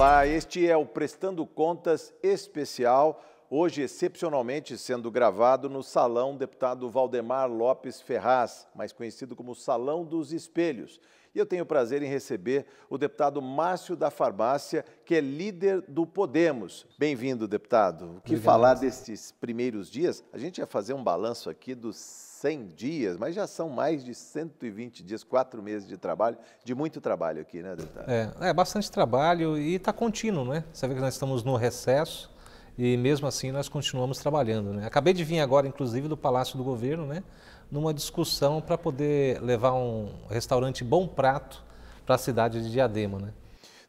Olá, este é o Prestando Contas especial, hoje excepcionalmente sendo gravado no Salão Deputado Valdemar Lopes Ferraz, mais conhecido como Salão dos Espelhos. E eu tenho o prazer em receber o deputado Márcio da Farmácia, que é líder do Podemos. Bem-vindo, deputado. O que Obrigado. falar desses primeiros dias? A gente ia fazer um balanço aqui dos 100 dias, mas já são mais de 120 dias, quatro meses de trabalho, de muito trabalho aqui, né, deputado? É, é bastante trabalho e está contínuo, né? Você vê que nós estamos no recesso e mesmo assim nós continuamos trabalhando, né? Acabei de vir agora, inclusive, do Palácio do Governo, né? Numa discussão para poder levar um restaurante bom prato para a cidade de Diadema, né?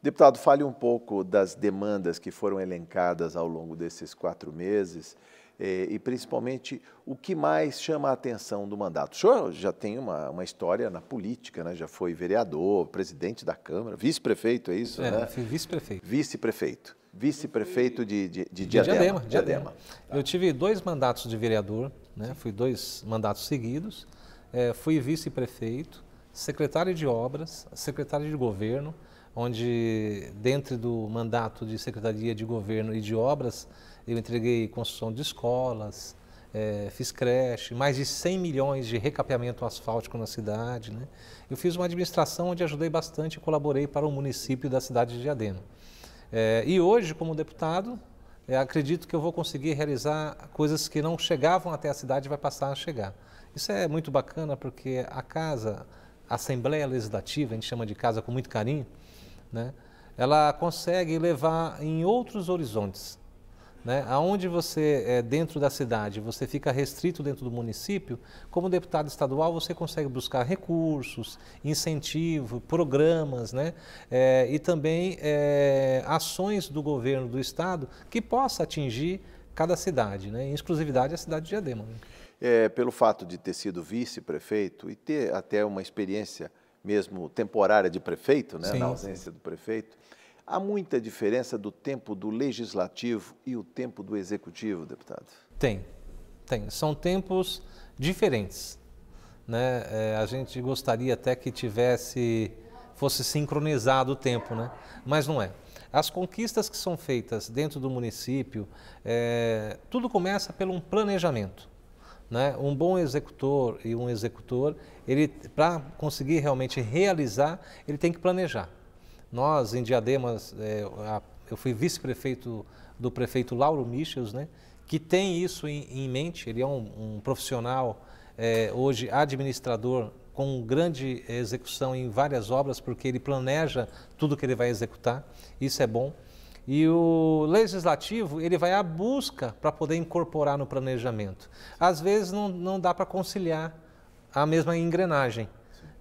Deputado, fale um pouco das demandas que foram elencadas ao longo desses quatro meses eh, e principalmente o que mais chama a atenção do mandato? O senhor já tem uma, uma história na política, né? já foi vereador, presidente da Câmara, vice-prefeito, é isso? É, né? fui vice-prefeito. Vice-prefeito. Vice-prefeito de, de, de, Diadema. Diadema. Diadema. Tá. Eu tive dois mandatos de vereador, né? fui dois mandatos seguidos, é, fui vice-prefeito, secretário de obras, secretário de governo, onde dentro do mandato de secretaria de governo e de obras eu entreguei construção de escolas, é, fiz creche, mais de 100 milhões de recapeamento asfáltico na cidade. Né? Eu fiz uma administração onde ajudei bastante e colaborei para o município da cidade de Diadema. É, e hoje, como deputado, é, acredito que eu vou conseguir realizar coisas que não chegavam até a cidade e vai passar a chegar. Isso é muito bacana porque a casa, a Assembleia Legislativa, a gente chama de casa com muito carinho, né? ela consegue levar em outros horizontes né? Aonde você, é, dentro da cidade, você fica restrito dentro do município, como deputado estadual você consegue buscar recursos, incentivo, programas né? É, e também é, ações do governo do estado que possa atingir cada cidade, né? em exclusividade a cidade de Diadema. Né? É, pelo fato de ter sido vice-prefeito e ter até uma experiência mesmo temporária de prefeito, né? Sim, na ausência sim. do prefeito, Há muita diferença do tempo do legislativo e o tempo do executivo, deputado? Tem, tem. São tempos diferentes. Né? É, a gente gostaria até que tivesse fosse sincronizado o tempo, né? mas não é. As conquistas que são feitas dentro do município, é, tudo começa pelo um planejamento. Né? Um bom executor e um executor, ele para conseguir realmente realizar, ele tem que planejar. Nós, em Diademas, é, a, eu fui vice-prefeito do prefeito Lauro Michels, né, que tem isso em, em mente, ele é um, um profissional, é, hoje administrador, com grande execução em várias obras, porque ele planeja tudo que ele vai executar, isso é bom. E o legislativo, ele vai à busca para poder incorporar no planejamento. Às vezes não, não dá para conciliar a mesma engrenagem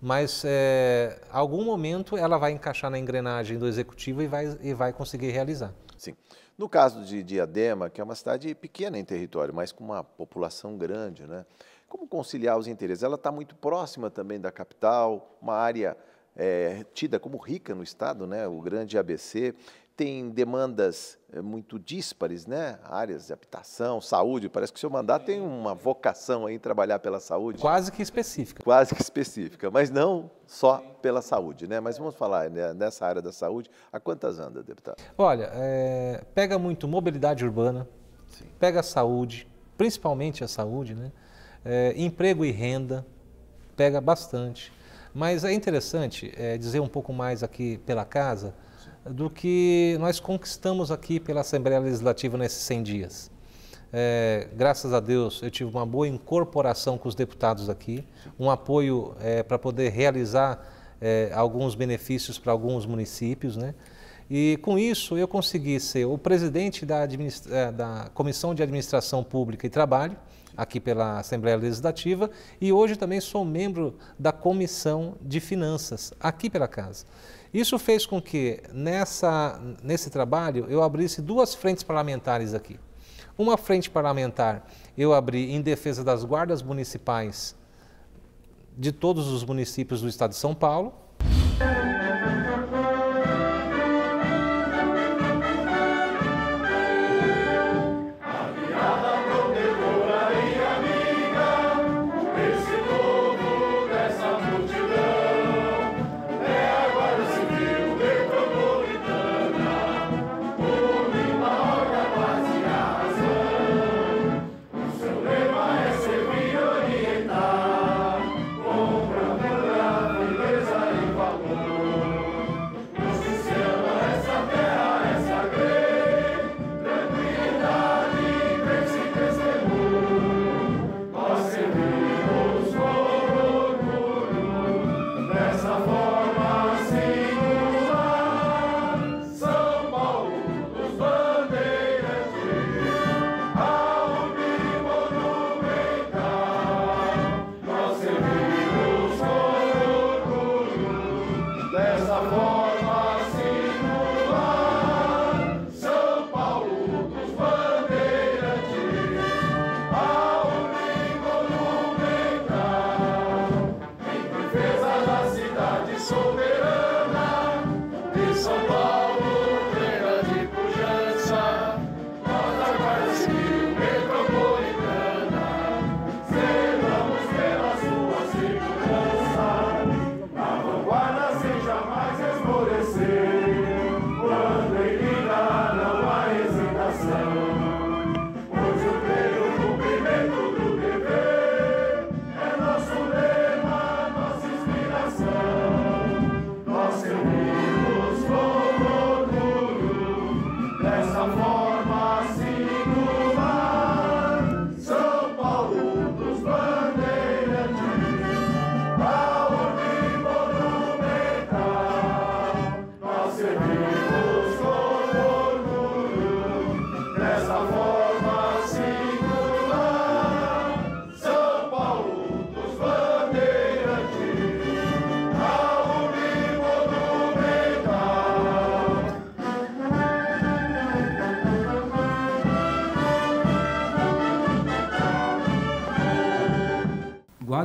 mas é, algum momento ela vai encaixar na engrenagem do executivo e vai, e vai conseguir realizar. Sim. No caso de Diadema, que é uma cidade pequena em território, mas com uma população grande, né? como conciliar os interesses? Ela está muito próxima também da capital, uma área é, tida como rica no Estado, né? o grande ABC tem demandas eh, muito díspares, né? Áreas de habitação, saúde. Parece que o seu mandato tem uma vocação aí trabalhar pela saúde. Quase que específica. Quase que específica, mas não só pela saúde, né? Mas vamos falar né, nessa área da saúde. A quantas anda, deputado? Olha, é, pega muito mobilidade urbana, Sim. pega saúde, principalmente a saúde, né? É, emprego e renda, pega bastante. Mas é interessante é, dizer um pouco mais aqui pela casa do que nós conquistamos aqui pela Assembleia Legislativa nesses 100 dias. É, graças a Deus, eu tive uma boa incorporação com os deputados aqui, um apoio é, para poder realizar é, alguns benefícios para alguns municípios, né? E com isso eu consegui ser o presidente da, é, da, Comissão de Administração Pública e Trabalho, aqui pela Assembleia Legislativa, e hoje também sou membro da Comissão de Finanças, aqui pela Casa. Isso fez com que, nessa, nesse trabalho, eu abrisse duas frentes parlamentares aqui. Uma frente parlamentar eu abri em defesa das guardas municipais de todos os municípios do estado de São Paulo.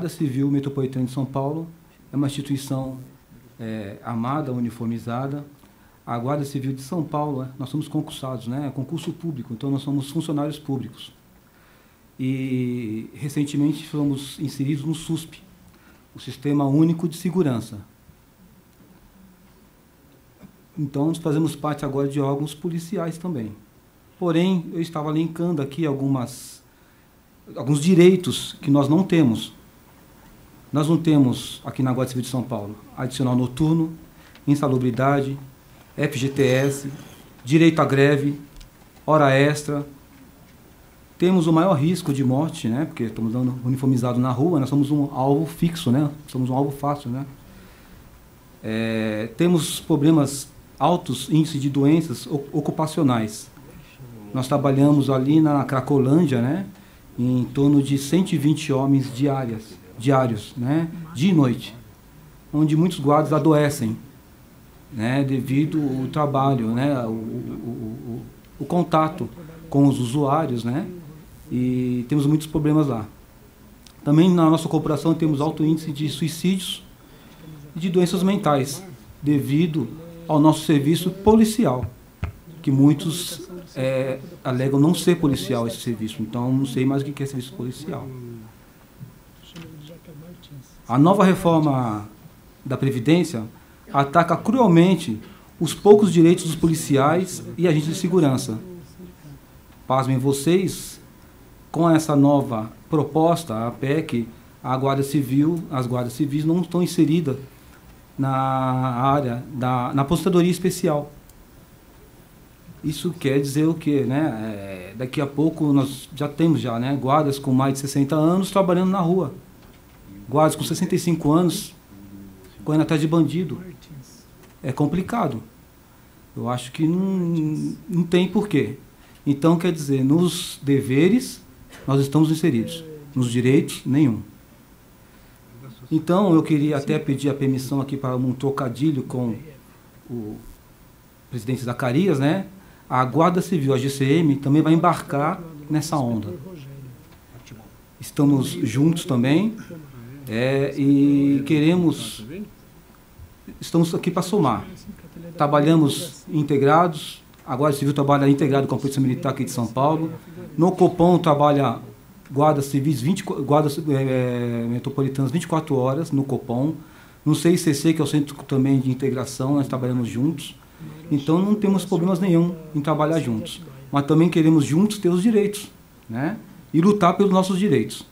Guarda Civil Metropolitana de São Paulo é uma instituição é, amada, uniformizada. A Guarda Civil de São Paulo, né, nós somos concursados, né? é concurso público, então nós somos funcionários públicos. E recentemente fomos inseridos no SUSP, o Sistema Único de Segurança. Então, nós fazemos parte agora de órgãos policiais também. Porém, eu estava elencando aqui algumas, alguns direitos que nós não temos. Nós não temos aqui na Guarda Civil de São Paulo adicional noturno, insalubridade, FGTS, direito à greve, hora extra. Temos o maior risco de morte, né? Porque estamos dando uniformizado na rua, nós somos um alvo fixo, né? Somos um alvo fácil, né? É, temos problemas altos índices de doenças ocupacionais. Nós trabalhamos ali na Cracolândia, né? Em torno de 120 homens diárias diários, né, de noite, onde muitos guardas adoecem, né, devido ao trabalho, né, o, o, o, o contato com os usuários, né, e temos muitos problemas lá. Também na nossa corporação temos alto índice de suicídios e de doenças mentais, devido ao nosso serviço policial, que muitos é, alegam não ser policial esse serviço. Então, não sei mais o que é serviço policial. A nova reforma da Previdência ataca cruelmente os poucos direitos dos policiais e agentes de segurança. Pasmem vocês, com essa nova proposta, a PEC, a Guarda Civil, as guardas civis não estão inseridas na área da na aposentadoria especial. Isso quer dizer o quê, né? É, daqui a pouco nós já temos já, né, guardas com mais de 60 anos trabalhando na rua guardas com 65 anos correndo atrás de bandido. É complicado. Eu acho que não, não tem porquê. Então, quer dizer, nos deveres nós estamos inseridos, nos direitos, nenhum. Então, eu queria até pedir a permissão aqui para um trocadilho com o presidente Zacarias, né? A Guarda Civil, a GCM, também vai embarcar nessa onda. Estamos juntos também é, e queremos, estamos aqui para somar. Trabalhamos integrados, agora civil trabalha integrado com a Polícia Militar aqui de São Paulo. No Copom trabalha guardas civis, 20, guardas é, metropolitanas 24 horas no Copom. No CICC, que é o Centro também de Integração, nós trabalhamos juntos. Então não temos problemas nenhum em trabalhar juntos. Mas também queremos juntos ter os direitos, né? E lutar pelos nossos direitos.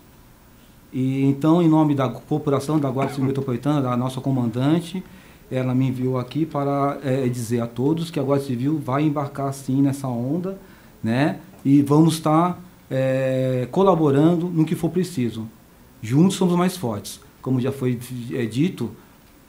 E então, em nome da corporação da Guarda Civil Metropolitana, da nossa comandante, ela me enviou aqui para é, dizer a todos que a Guarda Civil vai embarcar sim nessa onda, né? E vamos tá, estar eh, é, colaborando no que for preciso. Juntos somos mais fortes. Como já foi é, dito,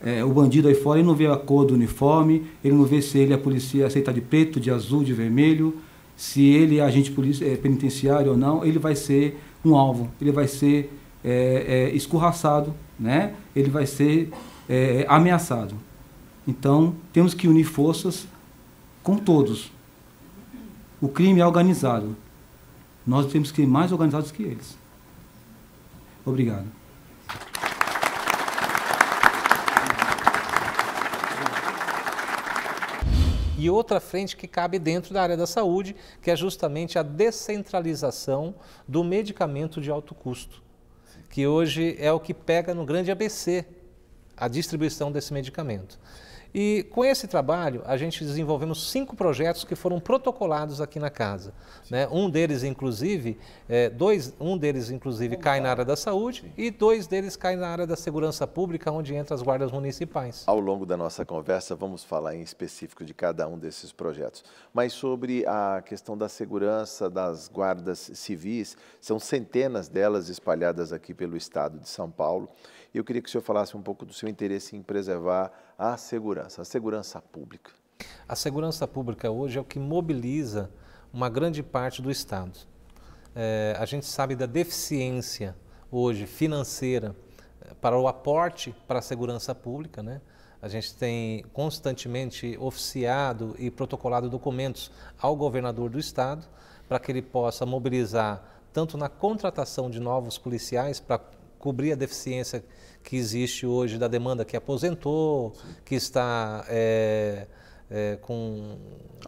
é, o bandido aí fora ele não vê a cor do uniforme, ele não vê se ele é polícia aceita tá de preto, de azul, de vermelho, se ele é agente polícia, penitenciário ou não, ele vai ser um alvo, ele vai ser é, é, escorraçado, né? ele vai ser é, ameaçado. Então, temos que unir forças com todos. O crime é organizado. Nós temos que ser mais organizados que eles. Obrigado. E outra frente que cabe dentro da área da saúde, que é justamente a descentralização do medicamento de alto custo que hoje é o que pega no grande ABC a distribuição desse medicamento. E com esse trabalho, a gente desenvolvemos cinco projetos que foram protocolados aqui na casa. Né? Um deles, inclusive, é, dois, um deles, inclusive, cai na área da saúde Sim. e dois deles caem na área da segurança pública, onde entram as guardas municipais. Ao longo da nossa conversa, vamos falar em específico de cada um desses projetos. Mas sobre a questão da segurança das guardas civis, são centenas delas espalhadas aqui pelo estado de São Paulo. E eu queria que o senhor falasse um pouco do seu interesse em preservar a segurança, a segurança pública. A segurança pública hoje é o que mobiliza uma grande parte do Estado. É, a gente sabe da deficiência hoje financeira eh, para o aporte para a segurança pública, né? A gente tem constantemente oficiado e protocolado documentos ao governador do estado para que ele possa mobilizar tanto na contratação de novos policiais para cobrir a deficiência que existe hoje da demanda que aposentou, Sim. que está é, é, com,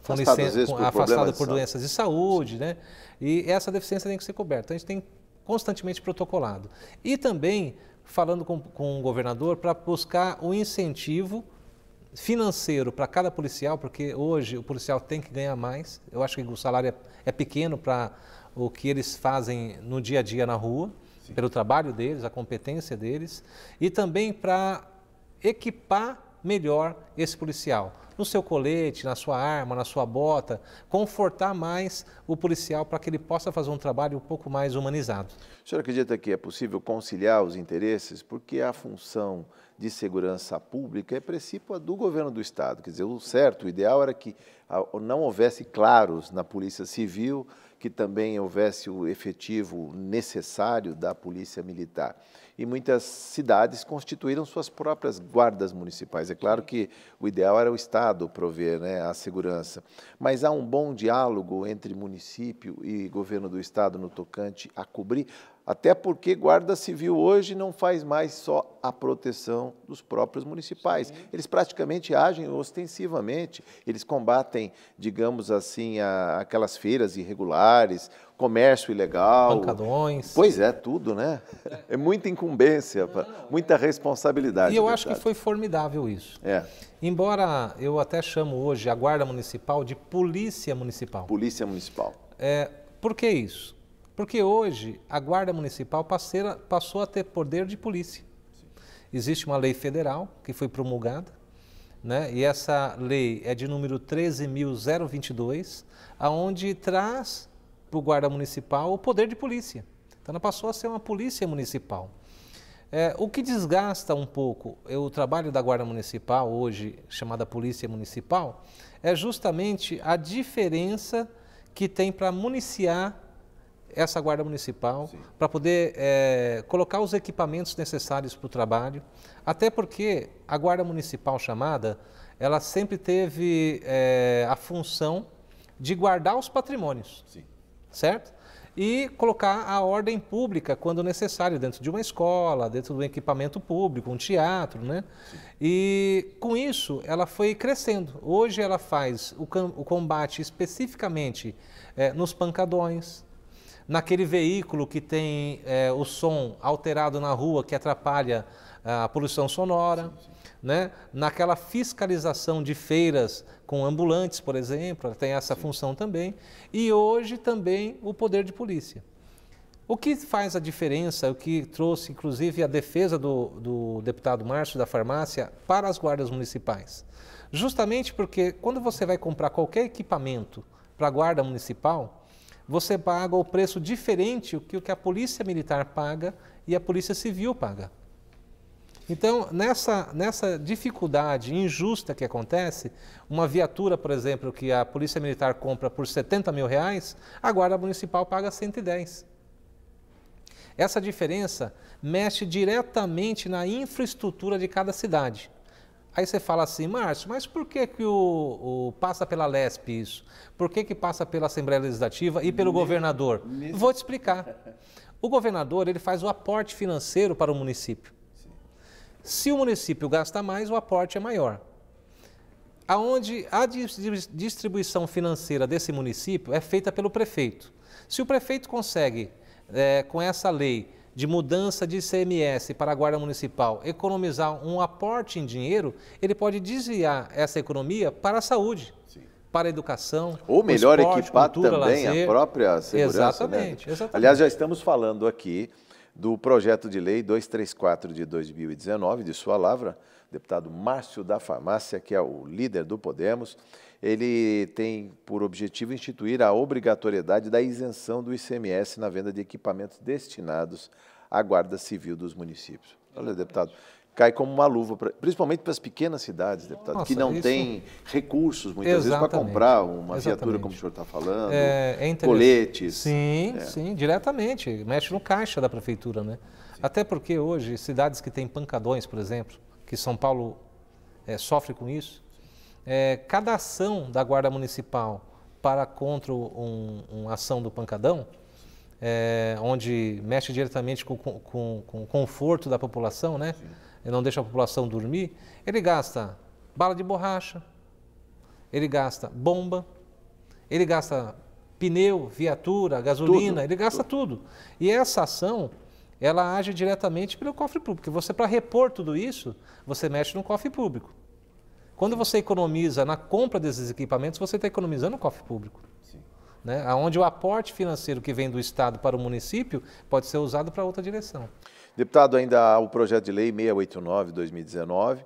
com licença, com, por afastada por, doenças de saúde, né? E essa deficiência tem que ser coberta. Então, a gente tem constantemente protocolado. E também falando com, com o governador para buscar o incentivo financeiro para cada policial, porque hoje o policial tem que ganhar mais. Eu acho que o salário é, é pequeno para o que eles fazem no dia a dia na rua. Sim. pelo trabalho deles, a competência deles, e também para equipar melhor esse policial. No seu colete, na sua arma, na sua bota, confortar mais o policial para que ele possa fazer um trabalho um pouco mais humanizado. O senhor acredita que é possível conciliar os interesses? Porque a função de segurança pública é princípio do governo do Estado. Quer dizer, o certo, o ideal era que ah, não houvesse claros na Polícia Civil que também houvesse o efetivo necessário da polícia militar. E muitas cidades constituíram suas próprias guardas municipais. É claro que o ideal era o Estado prover né, a segurança, mas há um bom diálogo entre município e governo do Estado no tocante a cobrir até porque Guarda Civil hoje não faz mais só a proteção dos próprios municipais. Sim. Eles praticamente agem ostensivamente. Eles combatem, digamos assim, a, aquelas feiras irregulares, comércio ilegal. Pancadões. Pois é, tudo, né? É muita incumbência, não, é. muita responsabilidade. E eu acho que foi formidável isso. É. Embora eu até chamo hoje a Guarda Municipal de Polícia Municipal. Polícia Municipal. É, por que isso? Porque hoje a Guarda Municipal passou a ter poder de polícia. Existe uma lei federal que foi promulgada, né? e essa lei é de número 13.022, aonde traz para o Guarda Municipal o poder de polícia. Então ela passou a ser uma polícia municipal. É, o que desgasta um pouco é, o trabalho da Guarda Municipal, hoje chamada Polícia Municipal, é justamente a diferença que tem para municiar essa guarda municipal para poder é, colocar os equipamentos necessários para o trabalho, até porque a guarda municipal chamada, ela sempre teve é, a função de guardar os patrimônios, Sim. certo? E colocar a ordem pública quando necessário, dentro de uma escola, dentro de um equipamento público, um teatro, né? Sim. E com isso ela foi crescendo. Hoje ela faz o, o combate especificamente é, nos pancadões, naquele veículo que tem é, o som alterado na rua que atrapalha é, a poluição sonora, sim, sim. Né? naquela fiscalização de feiras com ambulantes, por exemplo, ela tem essa sim. função também, e hoje também o poder de polícia. O que faz a diferença, o que trouxe inclusive a defesa do, do deputado Márcio da farmácia para as guardas municipais? Justamente porque quando você vai comprar qualquer equipamento para a guarda municipal, você paga o preço diferente do que o que a polícia militar paga e a polícia civil paga. Então, nessa, nessa dificuldade injusta que acontece, uma viatura, por exemplo, que a Polícia Militar compra por 70 mil reais, a Guarda Municipal paga 110. Essa diferença mexe diretamente na infraestrutura de cada cidade. Aí você fala assim, Márcio, mas por que, que o, o, passa pela LESP isso? Por que, que passa pela Assembleia Legislativa e pelo ne governador? Vou te explicar. O governador ele faz o aporte financeiro para o município. Sim. Se o município gasta mais, o aporte é maior. Aonde a distribuição financeira desse município é feita pelo prefeito. Se o prefeito consegue, é, com essa lei, de mudança de ICMS para a Guarda Municipal economizar um aporte em dinheiro, ele pode desviar essa economia para a saúde. Sim para a educação. Ou melhor, esporte, equipar cultura, também lazer. a própria segurança. Né? Exatamente, né? exatamente, Aliás, já estamos falando aqui do projeto de lei 234 de 2019, de sua lavra, deputado Márcio da Farmácia, que é o líder do Podemos, ele tem por objetivo instituir a obrigatoriedade da isenção do ICMS na venda de equipamentos destinados à Guarda Civil dos municípios. Olha, deputado, cai como uma luva, pra, principalmente para as pequenas cidades, deputado, Nossa, que não isso... têm recursos muitas Exatamente. vezes para comprar uma Exatamente. viatura, como o senhor está falando, é, é coletes. Sim, é. sim, diretamente. Mexe no caixa da prefeitura, né? Sim. Até porque hoje, cidades que têm pancadões, por exemplo, que São Paulo é, sofre com isso, é, cada ação da Guarda Municipal para contra um, uma ação do pancadão, é, onde mexe diretamente com, com, com, o conforto da população, né? Sim. não deixa a população dormir. Ele gasta bala de borracha, ele gasta bomba, ele gasta pneu, viatura, gasolina, tudo, ele gasta tudo. tudo. E essa ação, ela age diretamente pelo cofre público, você, para repor tudo isso, você mexe no cofre público. Quando você economiza na compra desses equipamentos, você está economizando o cofre público. Sim. Né? Onde o aporte financeiro que vem do Estado para o município pode ser usado para outra direção. Deputado, ainda há o projeto de lei 689-2019,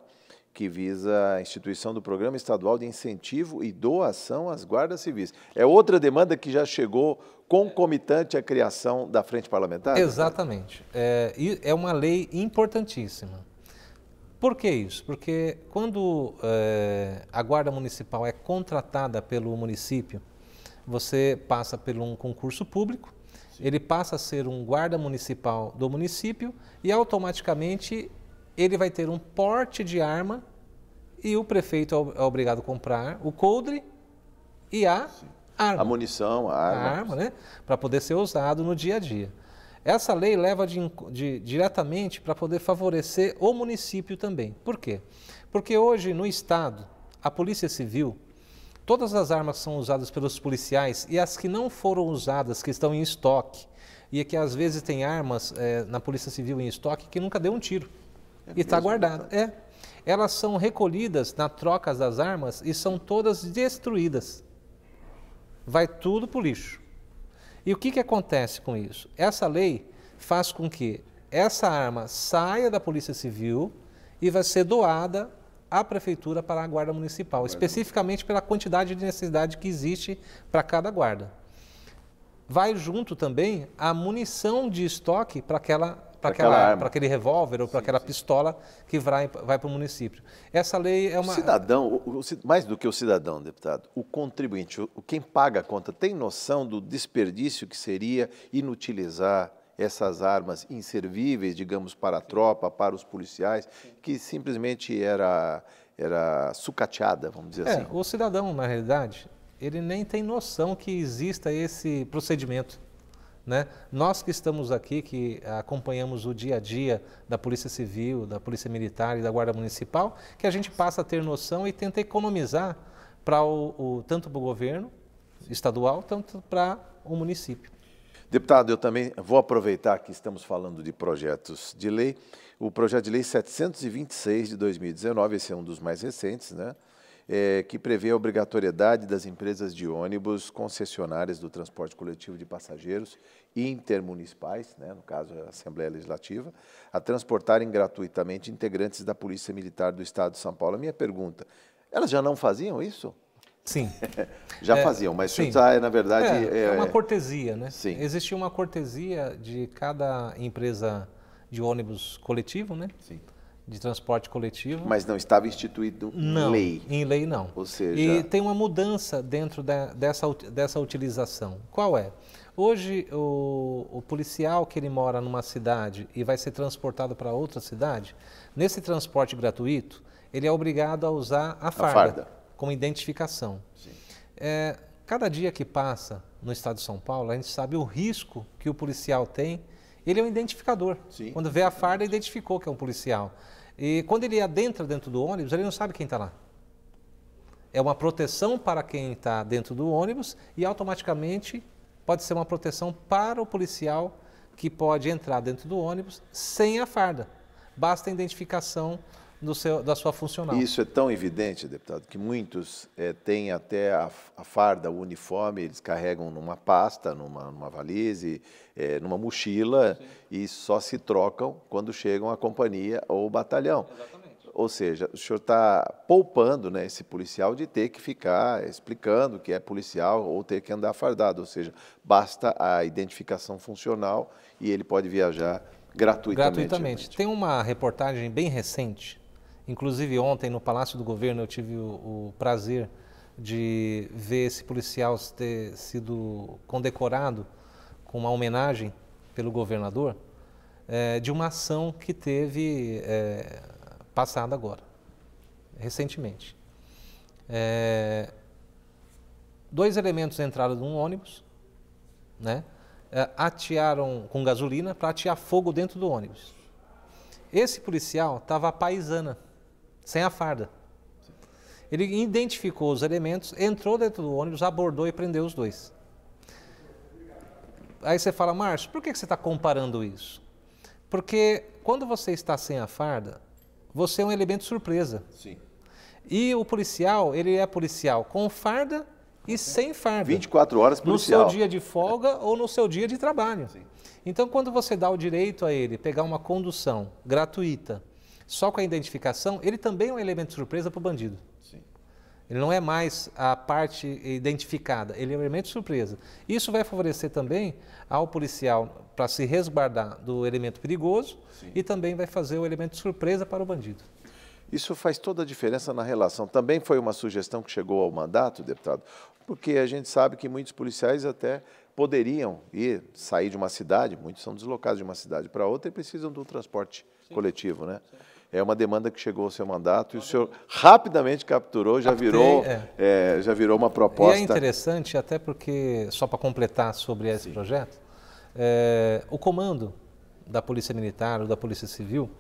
que visa a instituição do Programa Estadual de Incentivo e Doação às Guardas Civis. É outra demanda que já chegou concomitante à criação da Frente Parlamentar? Exatamente. É, é uma lei importantíssima. Por que isso? Porque quando é, a Guarda Municipal é contratada pelo município, você passa por um concurso público, Sim. ele passa a ser um guarda municipal do município e automaticamente ele vai ter um porte de arma e o prefeito é, é obrigado a comprar o coldre e a Sim. arma. A munição, a arma. A arma, né? Para poder ser usado no dia a dia. Essa lei leva de, de, diretamente para poder favorecer o município também. Por quê? Porque hoje no Estado, a Polícia Civil, todas as armas são usadas pelos policiais e as que não foram usadas, que estão em estoque, e é que às vezes tem armas é, na Polícia Civil em estoque que nunca deu um tiro é e está guardado. É. Elas são recolhidas na troca das armas e são todas destruídas. Vai tudo para o lixo. E o que, que acontece com isso? Essa lei faz com que essa arma saia da Polícia Civil e vai ser doada à Prefeitura para a Guarda Municipal, especificamente pela quantidade de necessidade que existe para cada guarda. Vai junto também a munição de estoque para aquela para aquela, aquela aquele revólver ou para aquela sim. pistola que vai, vai para o município. Essa lei é uma. O cidadão, o, o, mais do que o cidadão, deputado, o contribuinte, o, quem paga a conta, tem noção do desperdício que seria inutilizar essas armas inservíveis, digamos, para a tropa, para os policiais, que simplesmente era, era sucateada, vamos dizer é, assim. O cidadão, na realidade, ele nem tem noção que exista esse procedimento. Né? Nós que estamos aqui, que acompanhamos o dia a dia da Polícia Civil, da Polícia Militar e da Guarda Municipal, que a gente passa a ter noção e tenta economizar para o, o, tanto para o governo estadual, tanto para o município. Deputado, eu também vou aproveitar que estamos falando de projetos de lei. O projeto de lei 726 de 2019, esse é um dos mais recentes, né? é, que prevê a obrigatoriedade das empresas de ônibus concessionárias do transporte coletivo de passageiros intermunicipais, né, no caso a Assembleia Legislativa, a transportarem gratuitamente integrantes da Polícia Militar do Estado de São Paulo. A minha pergunta, elas já não faziam isso? Sim. já é, faziam, mas sim. isso, é, na verdade... É, é, uma é, é. cortesia, né? Sim. Existia uma cortesia de cada empresa de ônibus coletivo, né? Sim de transporte coletivo. Mas não estava instituído não, lei. Em lei não. Ou seja. E tem uma mudança dentro da, dessa, dessa utilização. Qual é? Hoje o, o policial que ele mora numa cidade e vai ser transportado para outra cidade, nesse transporte gratuito, ele é obrigado a usar a farda, a farda. como identificação. É, cada dia que passa no estado de São Paulo, a gente sabe o risco que o policial tem. Ele é um identificador. Sim. Quando vê a farda, identificou que é um policial. E quando ele adentra dentro do ônibus, ele não sabe quem está lá. É uma proteção para quem está dentro do ônibus e automaticamente pode ser uma proteção para o policial que pode entrar dentro do ônibus sem a farda. Basta a identificação seu, da sua funcional. Isso é tão evidente, deputado, que muitos é, têm até a, a, farda, o uniforme, eles carregam numa pasta, numa, numa valise, é, numa mochila Sim. e só se trocam quando chegam à companhia ou batalhão. Exatamente. Ou seja, o senhor está poupando né, esse policial de ter que ficar explicando que é policial ou ter que andar fardado. Ou seja, basta a identificação funcional e ele pode viajar gratuitamente. Gratuitamente. Tem uma reportagem bem recente Inclusive ontem no Palácio do Governo eu tive o, o prazer de ver esse policial ter sido condecorado com uma homenagem pelo governador é, de uma ação que teve é, passada agora, recentemente. É, dois elementos entraram num ônibus, né? atearam com gasolina para atear fogo dentro do ônibus. Esse policial estava a paisana sem a farda. Ele identificou os elementos, entrou dentro do ônibus, abordou e prendeu os dois. Aí você fala, Márcio, por que você está comparando isso? Porque quando você está sem a farda, você é um elemento surpresa. Sim. E o policial, ele é policial com farda e sem farda. 24 horas policial. No seu dia de folga ou no seu dia de trabalho. Sim. Então, quando você dá o direito a ele pegar uma condução gratuita, só com a identificação, ele também é um elemento de surpresa para o bandido. Sim. Ele não é mais a parte identificada, ele é um elemento de surpresa. Isso vai favorecer também ao policial para se resguardar do elemento perigoso Sim. e também vai fazer o elemento de surpresa para o bandido. Isso faz toda a diferença na relação. Também foi uma sugestão que chegou ao mandato, deputado, porque a gente sabe que muitos policiais até poderiam ir, sair de uma cidade, muitos são deslocados de uma cidade para outra e precisam do transporte Sim. coletivo, né? Sim é uma demanda que chegou ao seu mandato e o senhor rapidamente capturou, já virou, é. é. já virou uma proposta. E é interessante, até porque, só para completar sobre esse Sim. projeto, é, o comando da Polícia Militar ou da Polícia Civil,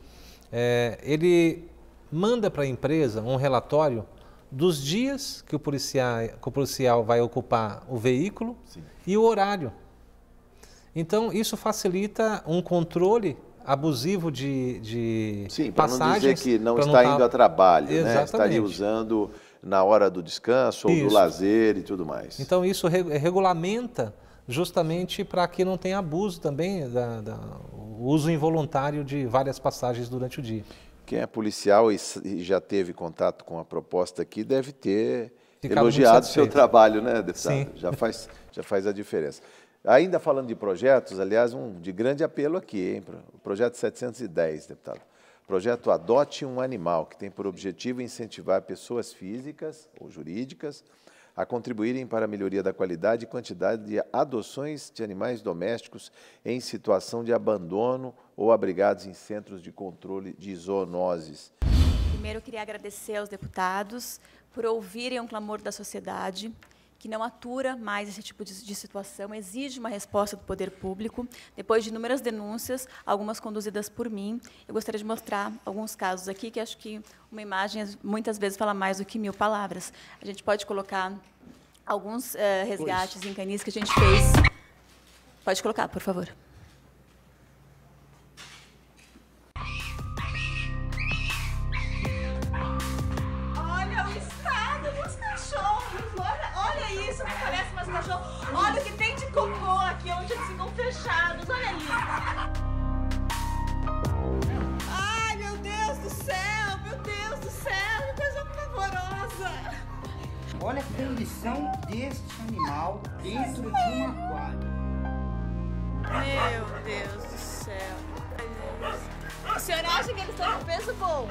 é, ele manda para a empresa um relatório dos dias que o policial, que o policial vai ocupar o veículo Sim. e o horário. Então, isso facilita um controle abusivo de, de Sim, passagens. Sim, para não dizer que não está não tá indo tá... a trabalho, né? Exatamente. né? estaria usando na hora do descanso ou isso. do lazer e tudo mais. Então isso re regulamenta justamente para que não tenha abuso também da, da o uso involuntário de várias passagens durante o dia. Quem é policial e, já teve contato com a proposta aqui deve ter Ficado elogiado seu trabalho, né, deputado? Sim. Já faz já faz a diferença. Ainda falando de projetos, aliás, um de grande apelo aqui, hein? o projeto 710, deputado. projeto Adote um Animal, que tem por objetivo incentivar pessoas físicas ou jurídicas a contribuírem para a melhoria da qualidade e quantidade de adoções de animais domésticos em situação de abandono ou abrigados em centros de controle de zoonoses. Primeiro, eu queria agradecer aos deputados por ouvirem o clamor da sociedade que não atura mais esse tipo de, de, situação, exige uma resposta do poder público. Depois de inúmeras denúncias, algumas conduzidas por mim, eu gostaria de mostrar alguns casos aqui, que acho que uma imagem muitas vezes fala mais do que mil palavras. A gente pode colocar alguns eh, resgates pois. em canis que a gente fez. Pode colocar, por favor. posição deste animal dentro de um aquário. Meu Deus do céu. O senhor acha que eles estão com peso bom?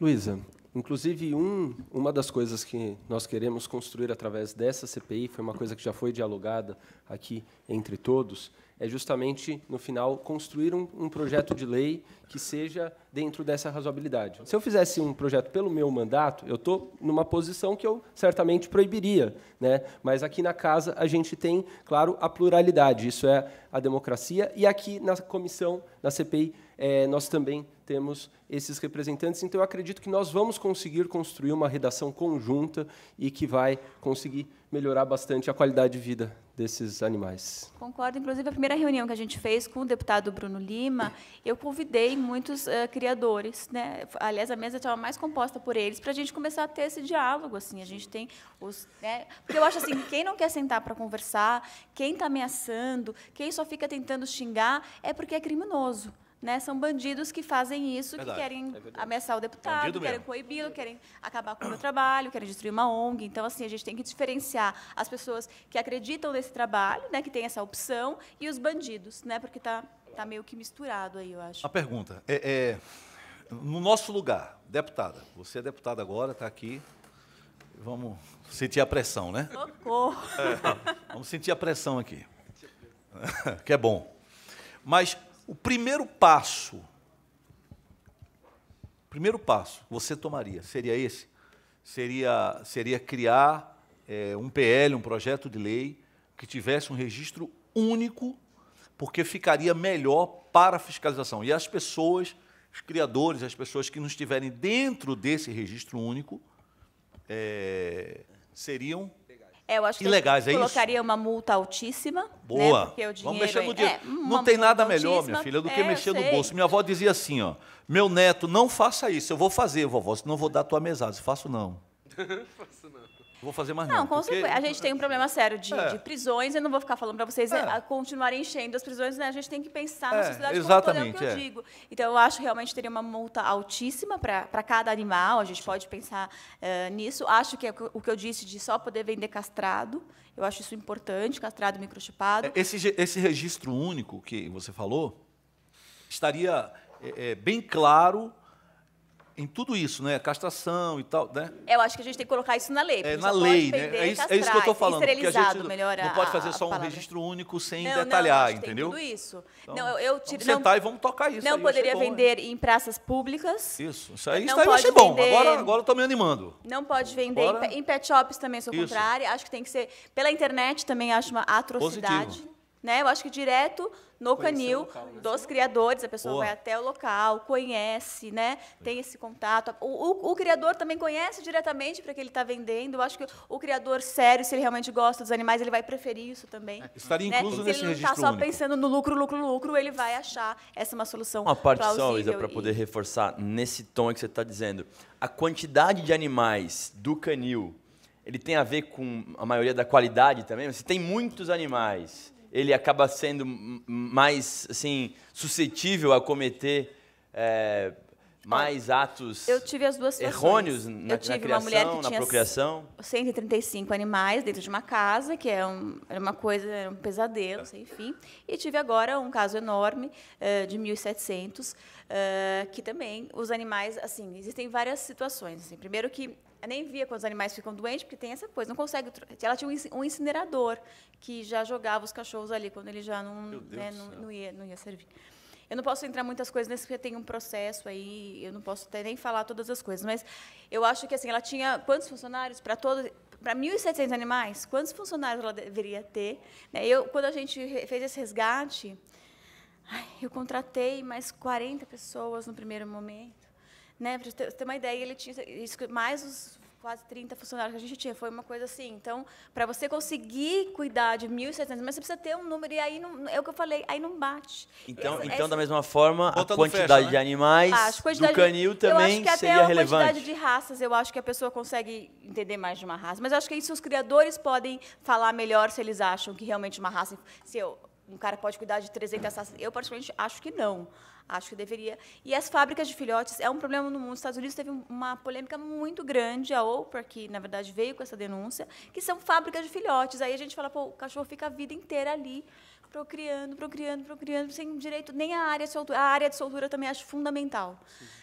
Luísa, Inclusive, um, uma das coisas que nós queremos construir através dessa CPI, foi uma coisa que já foi dialogada aqui entre todos, é justamente, no final, construir um, um, projeto de lei que seja dentro dessa razoabilidade. Se eu fizesse um projeto pelo meu mandato, eu estou numa posição que eu certamente proibiria. Né? Mas aqui na casa a gente tem, claro, a pluralidade. Isso é a democracia. E aqui na comissão, na CPI, é, nós também temos esses representantes. Então, eu acredito que nós vamos conseguir construir uma redação conjunta e que vai conseguir melhorar bastante a qualidade de vida desses animais. Concordo. Inclusive, a primeira reunião que a gente fez com o deputado Bruno Lima, eu convidei muitos uh, criadores. Né? Aliás, a mesa estava mais composta por eles para a gente começar a ter esse diálogo. Assim, a gente tem os, né? Porque eu acho assim, quem não quer sentar para conversar, quem está ameaçando, quem só fica tentando xingar, é porque é criminoso né, são bandidos que fazem isso, verdade, que querem é ameaçar o deputado, querem coibi-lo, querem acabar com o meu trabalho, querem destruir uma ONG. Então, assim, a gente tem que diferenciar as pessoas que acreditam nesse trabalho, né, que tem essa opção, e os bandidos, né, porque está tá meio que misturado aí, eu acho. Uma pergunta. É, é, no nosso lugar, deputada, você é deputada agora, está aqui, vamos sentir a pressão, né? Socorro. É, vamos sentir a pressão aqui, que é bom. Mas o primeiro passo, primeiro passo que você tomaria seria esse? Seria, seria criar é, um PL, um projeto de lei, que tivesse um registro único, porque ficaria melhor para a fiscalização. E as pessoas, os criadores, as pessoas que não estiverem dentro desse registro único, é, seriam é, eu acho que Ilegais, é colocaria uma multa altíssima. Né, Boa. Né, porque o dinheiro Vamos mexer no dinheiro. É, não tem nada melhor, minha filha, do que é, mexer no bolso. Minha avó dizia assim, ó, meu neto, não faça isso. Eu vou fazer, vovó, senão vou dar tua mesada. Se faço não. faço não vou fazer mais não. Não, com porque... A gente tem um problema sério de, é. de prisões, eu não vou ficar falando para vocês é. é continuarem enchendo as prisões, né? A gente tem que pensar é, na sociedade exatamente, como é o que eu é. digo. Então, eu acho que realmente teria uma multa altíssima para cada animal, a gente Sim. pode pensar uh, nisso. Acho que é o que eu disse de só poder vender castrado, eu acho isso importante, castrado, microchipado. Esse, esse registro único que você falou estaria eh, eh, bem claro em tudo isso, né? Castração e tal, né? Eu acho que a gente tem que colocar isso na lei. É, na lei, né? É isso, castrar, é isso, que eu estou falando. Porque a gente não, não pode fazer só um registro único sem não, detalhar, não, entendeu? tudo isso. Então, não, eu, eu tiro, vamos sentar e vamos tocar isso. Não aí, poderia vender em praças públicas. Isso, isso aí, isso aí eu achei bom. Vender, agora, agora eu estou me animando. Não pode vender agora, em, pet shops também, sou contrária. Acho que tem que ser. Pela internet também acho uma atrocidade. Positivo. Né? Eu acho que direto no canil local, né? dos criadores. A pessoa Boa. vai até o local, conhece, né? Tem esse contato. O, o, o criador também conhece diretamente para que ele está vendendo. Eu acho que o criador sério, se ele realmente gosta dos animais, ele vai preferir isso também. É, estaria né? incluso né? nesse registro Se ele está só único. pensando no lucro, lucro, lucro, ele vai achar essa uma solução Uma parte só, Isa, para poder e... reforçar nesse tom que você está dizendo. A quantidade de animais do canil ele tem a ver com a maioria da qualidade também? Você tem muitos animais ele acaba sendo mais assim suscetível a cometer é, mais atos eu tive as duas errôneos na, eu tive na criação, uma mulher que na tinha procriação? 135 animais dentro de uma casa, que é um, era uma coisa, era um pesadelo, tá. sem fim. E tive agora um caso enorme uh, de 1.700, uh, eh, que também os animais, assim, existem várias situações. Assim. Primeiro que eu nem via quando os animais ficam doentes, porque tem essa coisa, não consegue. Ela tinha um incinerador que já jogava os cachorros ali quando ele já não, né, não, não, ia, não ia servir. Eu não posso entrar muitas coisas nesse porque tem um processo aí, eu não posso até nem falar todas as coisas, mas eu acho que assim, ela tinha quantos funcionários para todos para 1.700 animais, quantos funcionários ela deveria ter? Né, eu, quando a gente fez esse resgate, eu contratei mais 40 pessoas no primeiro momento. Né? Para você ter uma ideia, ele tinha mais os quase 30 funcionários que a gente tinha. Foi uma coisa assim. Então, para você conseguir cuidar de 1.700, mas você precisa ter um número, e aí não, é o que eu falei, aí não bate. Então, essa, então essa, da mesma forma, a quantidade fecha, né? de animais no ah, quantidade, do canil também seria relevante. Eu acho que até a relevante. quantidade de raças, eu acho que a pessoa consegue entender mais de uma raça. Mas eu acho que isso os criadores podem falar melhor se eles acham que realmente uma raça... Se eu, um cara pode cuidar de 300 assassinos? Eu, particularmente, acho que não. Acho que deveria. E as fábricas de filhotes é um problema no mundo. Os Estados Unidos teve uma polêmica muito grande, a Oprah, que, na verdade, veio com essa denúncia, que são fábricas de filhotes. Aí a gente fala, pô, o cachorro fica a vida inteira ali, procriando, procriando, procriando, sem direito nem à área de soltura. A área de soltura também acho fundamental.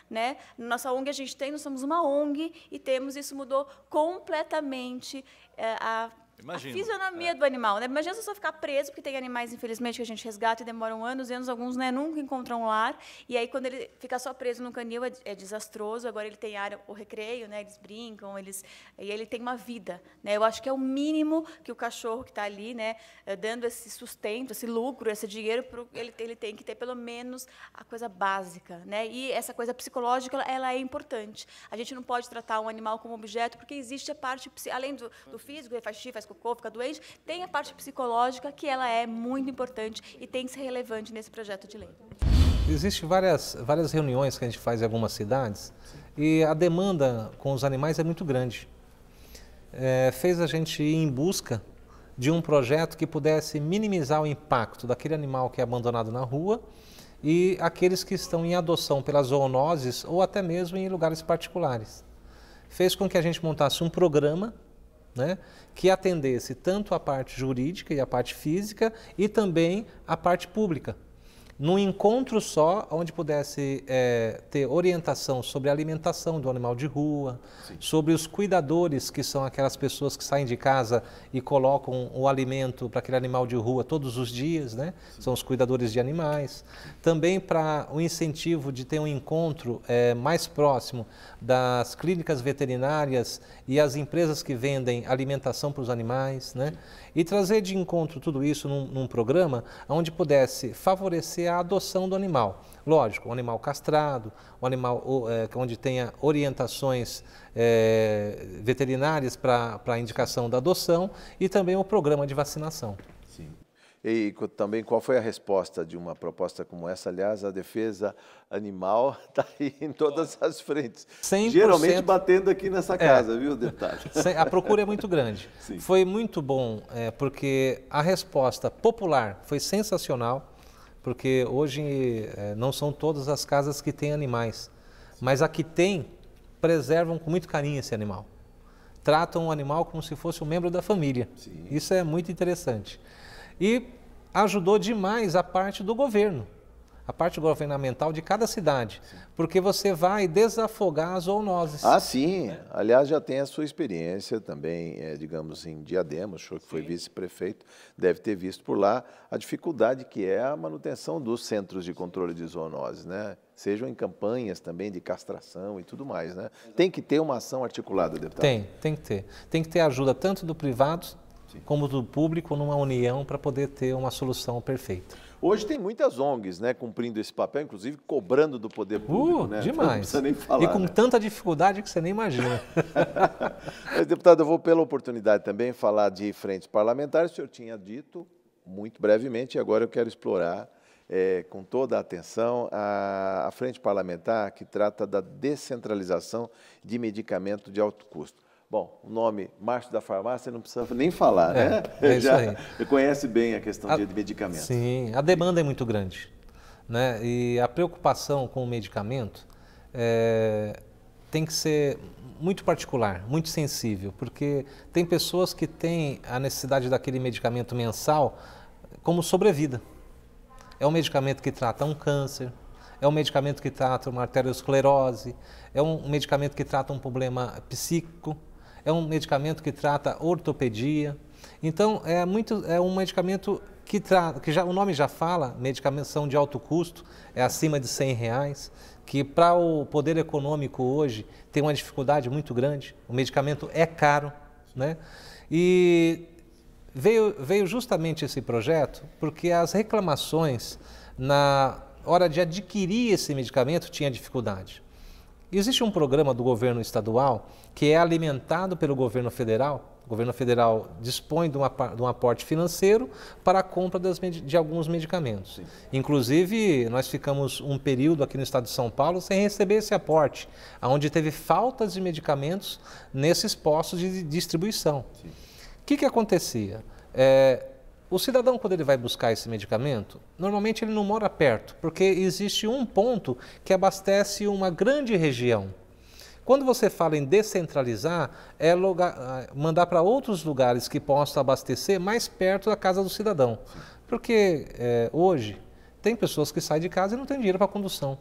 Né? Nossa ONG a gente tem, nós somos uma ONG e temos, isso mudou completamente é, a Imagina. A fisionomia é. do animal, né? Imagina se eu só ficar preso, porque tem animais, infelizmente, que a gente resgata e demoram anos e anos, alguns né, nunca encontram um lar. E aí, quando ele fica só preso no canil, é, é desastroso. Agora ele tem área, o recreio, né? Eles brincam, eles. E ele tem uma vida. Né? Eu acho que é o mínimo que o cachorro que está ali, né? Eh, dando esse sustento, esse lucro, esse dinheiro, pro, ele, ele tem que ter pelo menos a coisa básica, né? E essa coisa psicológica, ela é importante. A gente não pode tratar um animal como objeto, porque existe a parte, além do, do físico, ele faz xixi, faz cocô, fica doente, tem a parte psicológica que ela é muito importante e tem que ser relevante nesse projeto de lei. Existem várias, várias reuniões que a gente faz em algumas cidades e a demanda com os animais é muito grande. É, fez a gente ir em busca de um projeto que pudesse minimizar o impacto daquele animal que é abandonado na rua e aqueles que estão em adoção pelas zoonoses ou até mesmo em lugares particulares. Fez com que a gente montasse um programa né? que atendesse tanto a parte jurídica e a parte física e também a parte pública. Num encontro só, onde pudesse é, ter orientação sobre a alimentação do animal de rua, Sim. sobre os cuidadores, que são aquelas pessoas que saem de casa e colocam o alimento para aquele animal de rua todos os dias, né? São os cuidadores de animais também para o incentivo de ter um encontro é, mais próximo das clínicas veterinárias e as empresas que vendem alimentação para os animais, né? e trazer de encontro tudo isso num, num programa onde pudesse favorecer a adoção do animal. Lógico, o animal castrado, o animal é, onde tenha orientações é, veterinárias para a indicação da adoção e também o programa de vacinação. E também qual foi a resposta de uma proposta como essa? Aliás, a defesa animal está aí em todas as frentes. 100%... Geralmente batendo aqui nessa é. casa, é. viu, deputado? A procura é muito grande. Sim. Foi muito bom, é, porque a resposta popular foi sensacional, porque hoje é, não são todas as casas que têm animais, mas a que tem, preservam com muito carinho esse animal. Tratam o animal como se fosse um membro da família. Sim. Isso é muito interessante e ajudou demais a parte do governo, a parte governamental de cada cidade, sim. porque você vai desafogar as zoonoses. Ah, sim. Aliás, já tem a sua experiência também, é, digamos, em Diadema, o senhor que sim. foi vice-prefeito deve ter visto por lá a dificuldade que é a manutenção dos centros de controle de zoonoses, né? Sejam em campanhas também de castração e tudo mais, né? Tem que ter uma ação articulada, deputado. Tem, tem que ter. Tem que ter ajuda tanto do privado como do público numa união para poder ter uma solução perfeita. Hoje tem muitas ONGs, né, cumprindo esse papel, inclusive cobrando do poder uh, público, uh, né? Demais. Não nem falar. E com né? tanta dificuldade que você nem imagina. Mas, deputado, eu vou pela oportunidade também falar de frentes parlamentares. O senhor tinha dito muito brevemente e agora eu quero explorar é, com toda a atenção a, a frente parlamentar que trata da descentralização de medicamento de alto custo. Bom, o nome Márcio da Farmácia não precisa nem falar, é, né? É, é isso Já aí. conhece bem a questão a, de medicamento. Sim, a demanda é muito grande. Né? E a preocupação com o medicamento é, tem que ser muito particular, muito sensível, porque tem pessoas que têm a necessidade daquele medicamento mensal como sobrevida. É um medicamento que trata um câncer, é um medicamento que trata uma arteriosclerose, é um medicamento que trata um problema psíquico, é um medicamento que trata ortopedia. Então, é, muito, é um medicamento que, tra... que já, o nome já fala, medicamentação de alto custo, é acima de 100 reais, que para o poder econômico hoje tem uma dificuldade muito grande, o medicamento é caro, né? E veio, veio justamente esse projeto porque as reclamações na hora de adquirir esse medicamento tinha dificuldade. Existe um programa do governo estadual que é alimentado pelo governo federal. O governo federal dispõe de, uma, de um aporte financeiro para a compra das, de alguns medicamentos. Sim. Inclusive, nós ficamos um período aqui no estado de São Paulo sem receber esse aporte, onde teve faltas de medicamentos nesses postos de distribuição. O que, que acontecia? É, o cidadão, quando ele vai buscar esse medicamento, normalmente ele não mora perto, porque existe um ponto que abastece uma grande região. Quando você fala em descentralizar, é lugar, ah, mandar para outros lugares que possam abastecer mais perto da casa do cidadão. Porque é, hoje tem pessoas que saem de casa e não têm dinheiro para condução.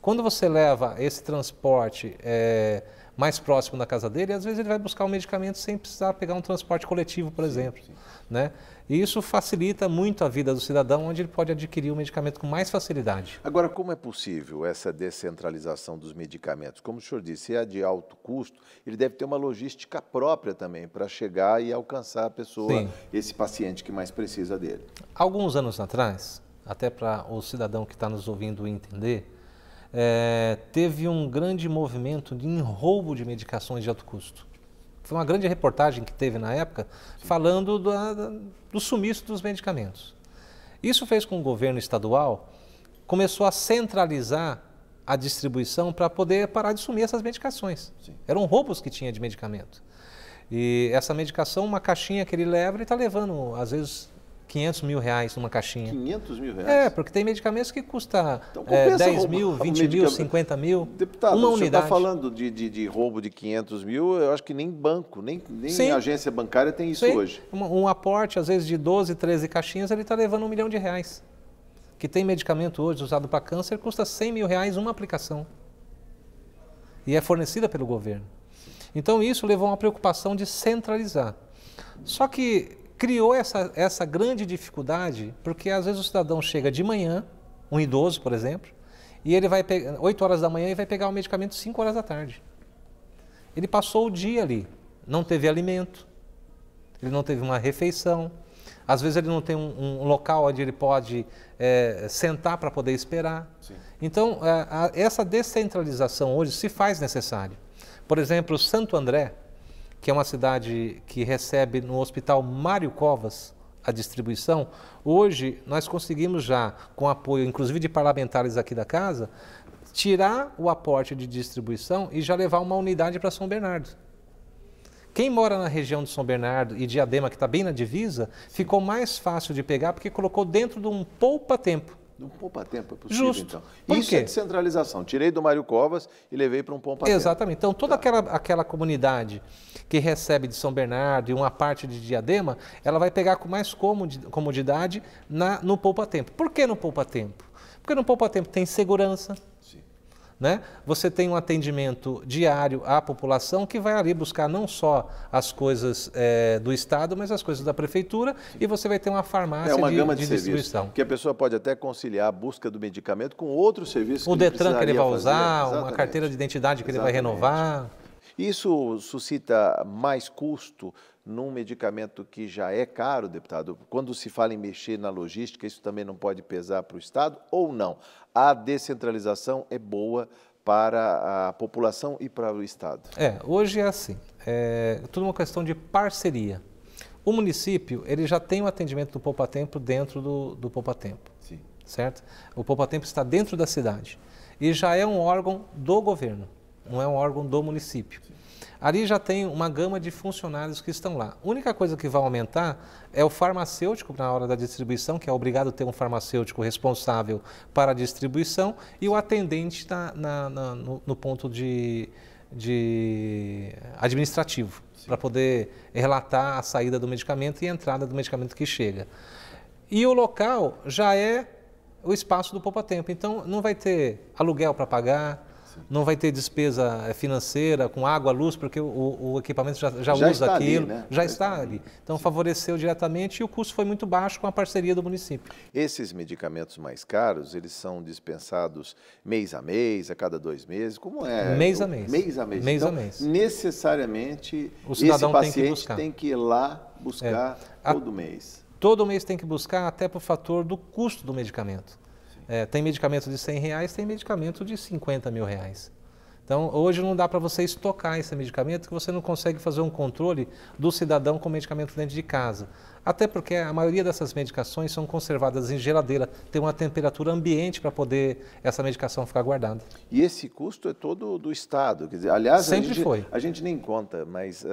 Quando você leva esse transporte é, mais próximo da casa dele, e às vezes ele vai buscar o um medicamento sem precisar pegar um transporte coletivo, por exemplo. Sim, Né? E isso facilita muito a vida do cidadão, onde ele pode adquirir o medicamento com mais facilidade. Agora, como é possível essa descentralização dos medicamentos? Como o senhor disse, se é de alto custo, ele deve ter uma logística própria também para chegar e alcançar a pessoa, Sim. esse paciente que mais precisa dele. Alguns anos atrás, até para o cidadão que está nos ouvindo entender, é, teve um grande movimento de roubo de medicações de alto custo. Foi uma grande reportagem que teve na época Sim. falando do, do sumiço dos medicamentos. Isso fez com que o governo estadual começou a centralizar a distribuição para poder parar de sumir essas medicações. Sim. Eram roubos que tinha de medicamento. E essa medicação, uma caixinha que ele leva, ele está levando, às vezes, 500 mil reais numa caixinha. 500 mil reais? É, porque tem medicamentos que custa então, é, 10 mil, 20 mil, 50 mil. Deputado, uma você está falando de, de, de, roubo de 500 mil, eu acho que nem banco, nem, nem agência bancária tem isso Sim. hoje. Um, um, aporte, às vezes, de 12, 13 caixinhas, ele está levando um milhão de reais. Que tem medicamento hoje usado para câncer, custa 100 mil reais uma aplicação. E é fornecida pelo governo. Então, isso levou a uma preocupação de centralizar. Só que criou essa, essa grande dificuldade, porque às vezes o cidadão chega de manhã, um idoso, por exemplo, e ele vai pegar 8 horas da manhã e vai pegar o medicamento 5 horas da tarde. Ele passou o dia ali, não teve alimento, ele não teve uma refeição, às vezes ele não tem um, um local onde ele pode é, sentar para poder esperar. Sim. Então, a, eh, a, essa descentralização hoje se faz necessária Por exemplo, Santo André, que é uma cidade que recebe no Hospital Mário Covas a distribuição, hoje nós conseguimos já, com apoio inclusive de parlamentares aqui da casa, tirar o aporte de distribuição e já levar uma unidade para São Bernardo. Quem mora na região de São Bernardo e Diadema, que está bem na divisa, ficou mais fácil de pegar porque colocou dentro de um poupa-tempo. Do poupa-tempo é possível, Justo. então. Por Isso quê? é descentralização. Tirei do Mário Covas e levei para um poupa-tempo. Exatamente. Então, toda tá. aquela, aquela comunidade que recebe de São Bernardo e uma parte de Diadema, ela vai pegar com mais comodidade na, no poupa-tempo. Por que no poupa-tempo? Porque no poupa-tempo tem segurança, né? Você tem um atendimento diário à população que vai ali buscar não só as coisas é, do Estado, mas as coisas da Prefeitura e você vai ter uma farmácia é uma de, gama de, de distribuição. Que a pessoa pode até conciliar a busca do medicamento com outros serviços. O que Detran que ele vai fazer. usar, Exatamente. uma carteira de identidade que Exatamente. ele vai renovar. Isso suscita mais custo num medicamento que já é caro, deputado, quando se fala em mexer na logística, isso também não pode pesar para o Estado ou não? A descentralização é boa para a população e para o Estado? É, hoje é assim. É tudo uma questão de parceria. O município ele já tem o um atendimento do Poupa Tempo dentro do, do Poupa Tempo, Sim. certo? O Poupa Tempo está dentro da cidade e já é um órgão do governo, não é um órgão do município. Sim ali já tem uma gama de funcionários que estão lá. A única coisa que vai aumentar é o farmacêutico na hora da distribuição, que é obrigado a ter um farmacêutico responsável para a distribuição, e o atendente na, na, na, no, no, ponto de, de administrativo, para poder relatar a saída do medicamento e a entrada do medicamento que chega. E o local já é o espaço do poupa-tempo, então não vai ter aluguel para pagar, não vai ter despesa eh, financeira com água, luz, porque o, o equipamento já, já, já usa aquilo, ali, né? já, já, está, está ali. ali. Então Sim. favoreceu diretamente e o custo foi muito baixo com a parceria do município. Esses medicamentos mais caros, eles são dispensados mês a mês, a cada dois meses, como é? Mês a mês. Mês a mês. mês, então, a mês. necessariamente o cidadão esse paciente tem que, tem que ir lá buscar é. a... todo mês. Todo mês tem que buscar, até por fator do custo do medicamento. É, tem medicamento de 100 reais, tem medicamento de 50 mil reais. Então, hoje não dá para você estocar esse medicamento, que você não consegue fazer um controle do cidadão com medicamento dentro de casa. Até porque a maioria dessas medicações são conservadas em geladeira, tem uma temperatura ambiente para poder essa medicação ficar guardada. E esse custo é todo do Estado? Quer dizer, aliás, Sempre a gente, foi. A gente nem conta, mas uh,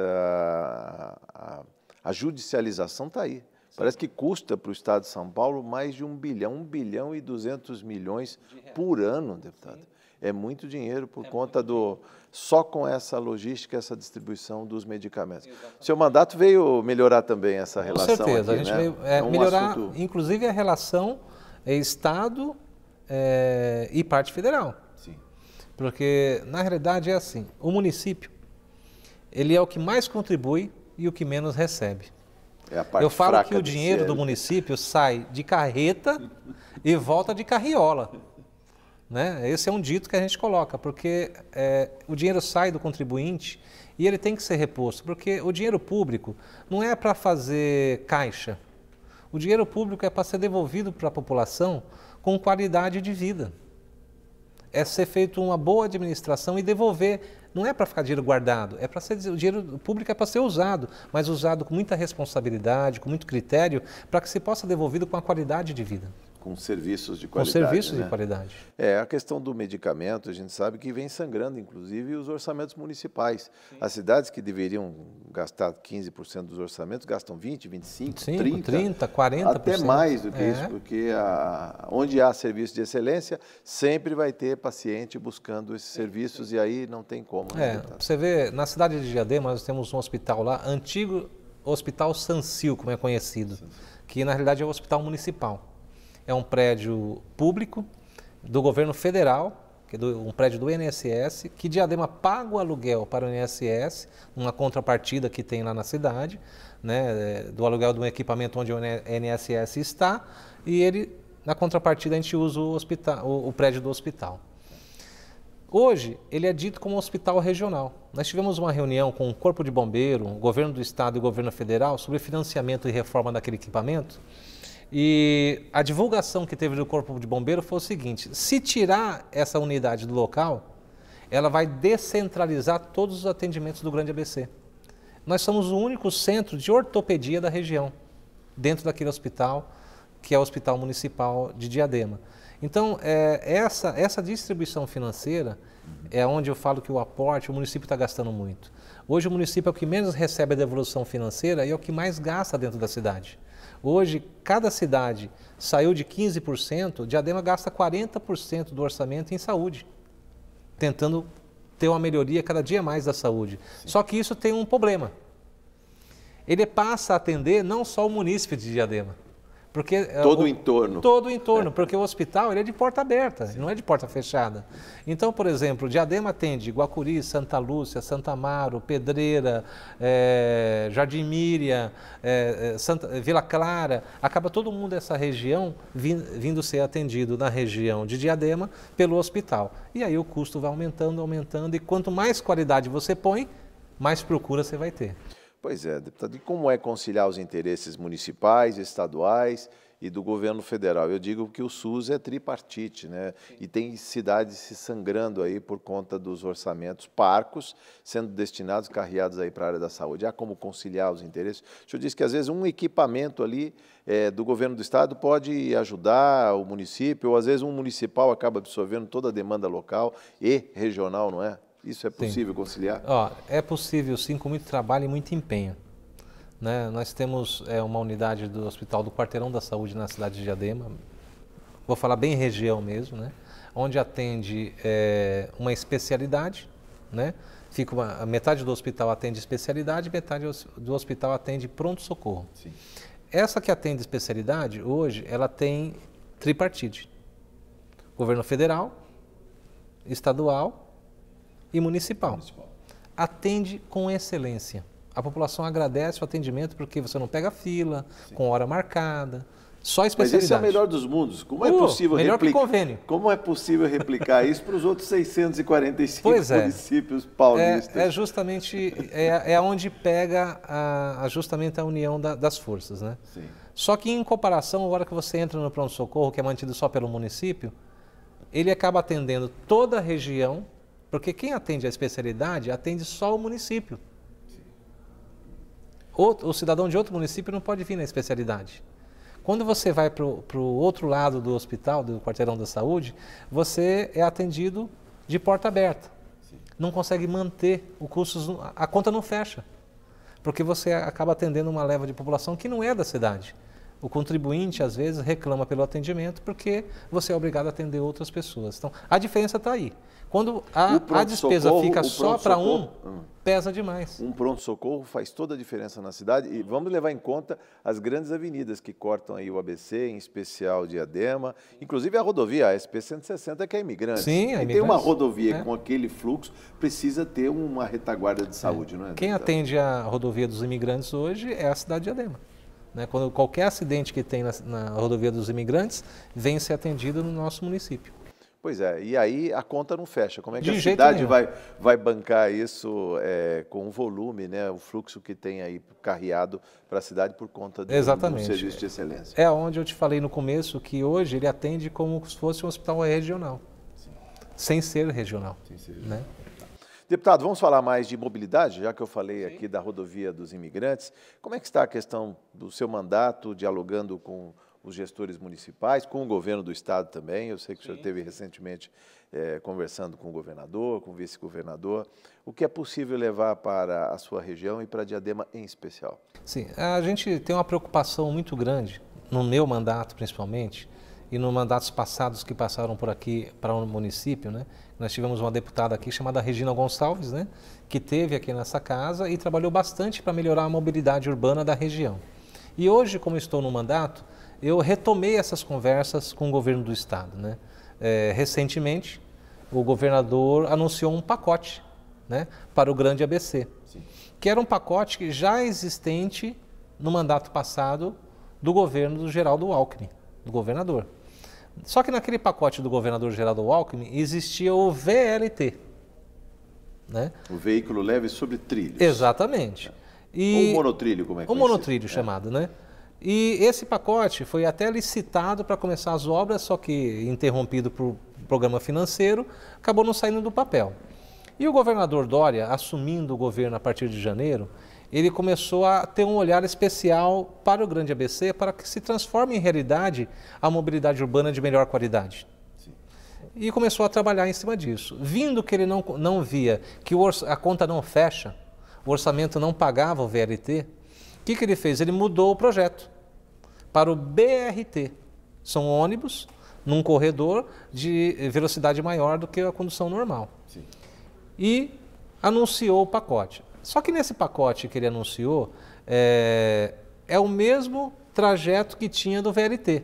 a, a judicialização está aí. Parece que custa para o Estado de São Paulo mais de um bilhão, um bilhão e duzentos milhões por ano, deputado. É muito dinheiro por é conta do. só com essa logística, essa distribuição dos medicamentos. Seu mandato veio melhorar também essa relação. Com certeza, aqui, a gente né? veio é, é um melhorar, assunto... inclusive, a relação é, Estado é, e parte federal. Sim. Porque, na realidade, é assim: o município ele é o que mais contribui e o que menos recebe. É eu falo que o dinheiro do município sai de carreta e volta de carriola. Né? Esse é um dito que a gente coloca, porque é, o dinheiro sai do contribuinte e ele tem que ser reposto, porque o dinheiro público não é para fazer caixa. O dinheiro público é para ser devolvido para a população com qualidade de vida. É ser feito uma boa administração e devolver não é para ficar dinheiro guardado, é para ser o dinheiro público é para ser usado, mas usado com muita responsabilidade, com muito critério, para que se possa devolvido com a qualidade de vida com serviços de qualidade. Com serviços né? de qualidade. É, a questão do medicamento, a gente sabe que vem sangrando, inclusive, os orçamentos municipais. Sim. As cidades que deveriam gastar 15% dos orçamentos gastam 20%, 25%, 25 30%, 30%, 40%. Até mais do que é. isso, porque a, onde há serviço de excelência, sempre vai ter paciente buscando esses é. serviços e aí não tem como. É, você vê, na cidade de Diadema, nós temos um hospital lá, antigo Hospital Sansil, como é conhecido, que na realidade é o hospital municipal é um prédio público do governo federal, que é do, um prédio do INSS, que Diadema paga o aluguel para o INSS, uma contrapartida que tem lá na cidade, né, é, do aluguel de um equipamento onde o INSS está, e ele, na contrapartida, a gente usa o, hospital, o, o prédio do hospital. Hoje, ele é dito como um hospital regional. Nós tivemos uma reunião com o Corpo de Bombeiro, o Governo do Estado e o Governo Federal sobre financiamento e reforma daquele equipamento. E a divulgação que teve do Corpo de Bombeiro foi o seguinte: se tirar essa unidade do local, ela vai descentralizar todos os atendimentos do Grande ABC. Nós somos o único centro de ortopedia da região, dentro daquele hospital, que é o Hospital Municipal de Diadema. Então, é, essa, essa distribuição financeira é onde eu falo que o aporte, o município está gastando muito. Hoje, o município é o que menos recebe a devolução financeira e é o que mais gasta dentro da cidade. Hoje, cada cidade saiu de 15%, Diadema gasta 40% do orçamento em saúde, tentando ter uma melhoria cada dia mais da saúde. Sim. Só que isso tem um problema. Ele passa a atender não só o munícipe de Diadema, porque é, todo o, o, entorno. Todo o entorno, é. porque o hospital ele é de porta aberta, Sim. não é de porta fechada. Então, por exemplo, Diadema atende Guacuri, Santa Lúcia, Santa Amaro, Pedreira, é, Jardim Míria, é, é Santa, Vila Clara. Acaba todo mundo dessa região vindo, vindo ser atendido na região de Diadema pelo hospital. E aí o custo vai aumentando, aumentando, e quanto mais qualidade você põe, mais procura você vai ter. Pois é, deputado. E como é conciliar os interesses municipais, estaduais e do governo federal? Eu digo que o SUS é tripartite, né? E tem cidades se sangrando aí por conta dos orçamentos parcos sendo destinados, carreados aí para a área da saúde. Há como conciliar os interesses? O senhor disse que às vezes um equipamento ali é, do governo do estado pode ajudar o município, ou às vezes um municipal acaba absorvendo toda a demanda local e regional, não é? Isso é possível sim. conciliar? Ó, é possível sim, com muito trabalho e muito empenho. Né? Nós temos é, uma unidade do Hospital do Quarteirão da Saúde na cidade de Diadema, vou falar bem região mesmo, né? onde atende é, uma especialidade, né? Fica uma, metade do hospital atende especialidade, metade do hospital atende pronto-socorro. Essa que atende especialidade, hoje, ela tem tripartite. Governo federal, estadual e municipal. municipal. Atende com excelência. A população agradece o atendimento porque você não pega fila, Sim. com hora marcada. Só especialidade. Mas esse é o melhor dos mundos. Como é uh, é possível melhor replicar? Que convênio. Como é possível replicar isso para os outros 645 pois é. municípios paulistas? É, é justamente é, é, onde pega a, justamente a união da, das forças, né? Sim. Só que em comparação, a hora que você entra no pronto socorro, que é mantido só pelo município, ele acaba atendendo toda a região porque quem atende a especialidade atende só o município. Outro, o cidadão de outro município não pode vir na especialidade. Quando você vai para o outro lado do hospital, do quarteirão da saúde, você é atendido de porta aberta. Sim. Não consegue manter o custo, a conta não fecha. Porque você acaba atendendo uma leva de população que não é da cidade. O contribuinte, às vezes, reclama pelo atendimento porque você é obrigado a atender outras pessoas. Então, a diferença está aí. Quando a, a despesa fica só para um, ah. pesa demais. Um pronto-socorro faz toda a diferença na cidade e vamos levar em conta as grandes avenidas que cortam aí o ABC, em especial Diadema, inclusive a rodovia a SP 160 que é imigrante. Sim, é imigrante. Tem uma rodovia é. com aquele fluxo, precisa ter uma retaguarda de é. saúde, é. não é? Quem atende a rodovia dos imigrantes hoje é a cidade de Diadema. Né? Quando qualquer acidente que tem na, na rodovia dos imigrantes vem ser atendido no nosso município. Pois é, e aí a conta não fecha. Como é que De a cidade vai, vai bancar isso é, com o volume, né, o fluxo que tem aí carreado para a cidade por conta do, Exatamente. do serviço de excelência? É onde eu te falei no começo que hoje ele atende como se fosse um hospital regional, Sim. sem ser regional. Sem ser né? regional. Né? Deputado, vamos falar mais de mobilidade, já que eu falei Sim. aqui da rodovia dos imigrantes. Como é que está a questão do seu mandato, dialogando com os gestores municipais, com o governo do Estado também. Eu sei que Sim. o senhor esteve recentemente é, conversando com o governador, com o vice-governador. O que é possível levar para a sua região e para a Diadema em especial? Sim, a gente tem uma preocupação muito grande, no meu mandato principalmente, e nos mandatos passados que passaram por aqui para o um município, né? Nós tivemos uma deputada aqui chamada Regina Gonçalves, né? Que teve aqui nessa casa e trabalhou bastante para melhorar a mobilidade urbana da região. E hoje, como estou no mandato, eu retomei essas conversas com o governo do estado. Né? É, recentemente, o governador anunciou um pacote né, para o grande ABC, Sim. que era um pacote que já existente no mandato passado do governo do Geraldo Alckmin, do governador. Só que naquele pacote do governador Geraldo Alckmin existia o VLT. Né? O veículo leve sobre trilhos. Exatamente. É. E... Ou monotrilho, como é que O monotrilho é. chamado, né? E esse pacote foi até licitado para começar as obras, só que interrompido por programa financeiro, acabou não saindo do papel. E o governador Dória, assumindo o governo a partir de janeiro, ele começou a ter um olhar especial para o Grande ABC para que se transforme em realidade a mobilidade urbana de melhor qualidade. Sim. E começou a trabalhar em cima disso. Vindo que ele não, não via que a conta não fecha, o orçamento não pagava o VLT, o que, que ele fez? Ele mudou o projeto para o BRT. São ônibus num corredor de velocidade maior do que a condução normal. Sim. E anunciou o pacote. Só que nesse pacote que ele anunciou é, é o mesmo trajeto que tinha do VLT.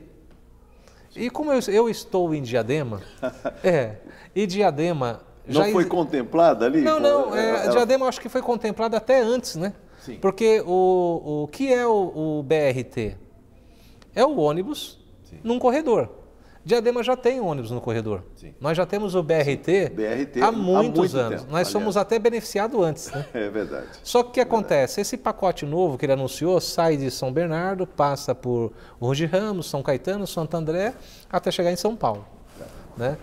E como eu, eu estou em Diadema, é, e Diadema já não foi contemplado contemplada ali? Não, não. É, ela... Diadema acho que foi contemplada até antes, né? Sim. Porque o, o que é o, o BRT? é o ônibus Sim. num corredor. Diadema já tem ônibus no corredor. Sim. Nós já temos o BRT, BRT há muitos há anos. Tempo, Nós aliás. somos até beneficiados antes. Né? É verdade. Só que o que é acontece? Verdade. Esse pacote novo que ele anunciou sai de São Bernardo, passa por Ruge Ramos, São Caetano, Santo André, até chegar em São Paulo. Tá. Né?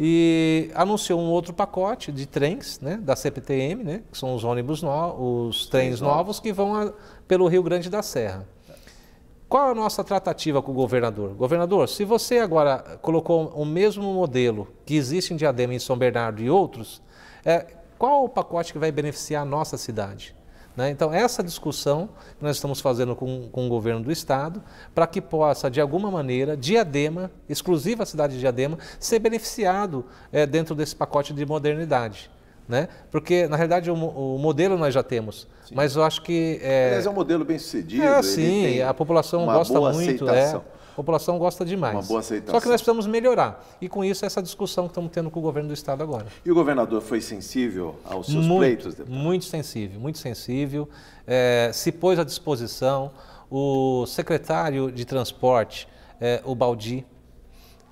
E anunciou um outro pacote de trens né, da CPTM, né, que são os ônibus novos, os trens novos que vão a, pelo Rio Grande da Serra. Qual a nossa tratativa com o governador? Governador, se você agora colocou o mesmo modelo que existe em Diadema, em São Bernardo e outros, é, qual o pacote que vai beneficiar a nossa cidade? Né? Então, essa discussão que nós estamos fazendo com, com o governo do estado, para que possa, de alguma maneira, Diadema, exclusiva a cidade de Diadema, ser beneficiado é, dentro desse pacote de modernidade né? Porque na realidade o, o modelo nós já temos, sim. mas eu acho que é... Aliás, é um modelo bem sucedido. É, sim, a população gosta muito, é. aceitação. é. A população gosta demais. Uma boa aceitação. Só que nós precisamos melhorar. E com isso, essa discussão que estamos tendo com o governo do Estado agora. E o governador foi sensível aos seus muito, pleitos? Deputado? Muito sensível, muito sensível. É, se pôs à disposição o secretário de transporte, é, o Baldi,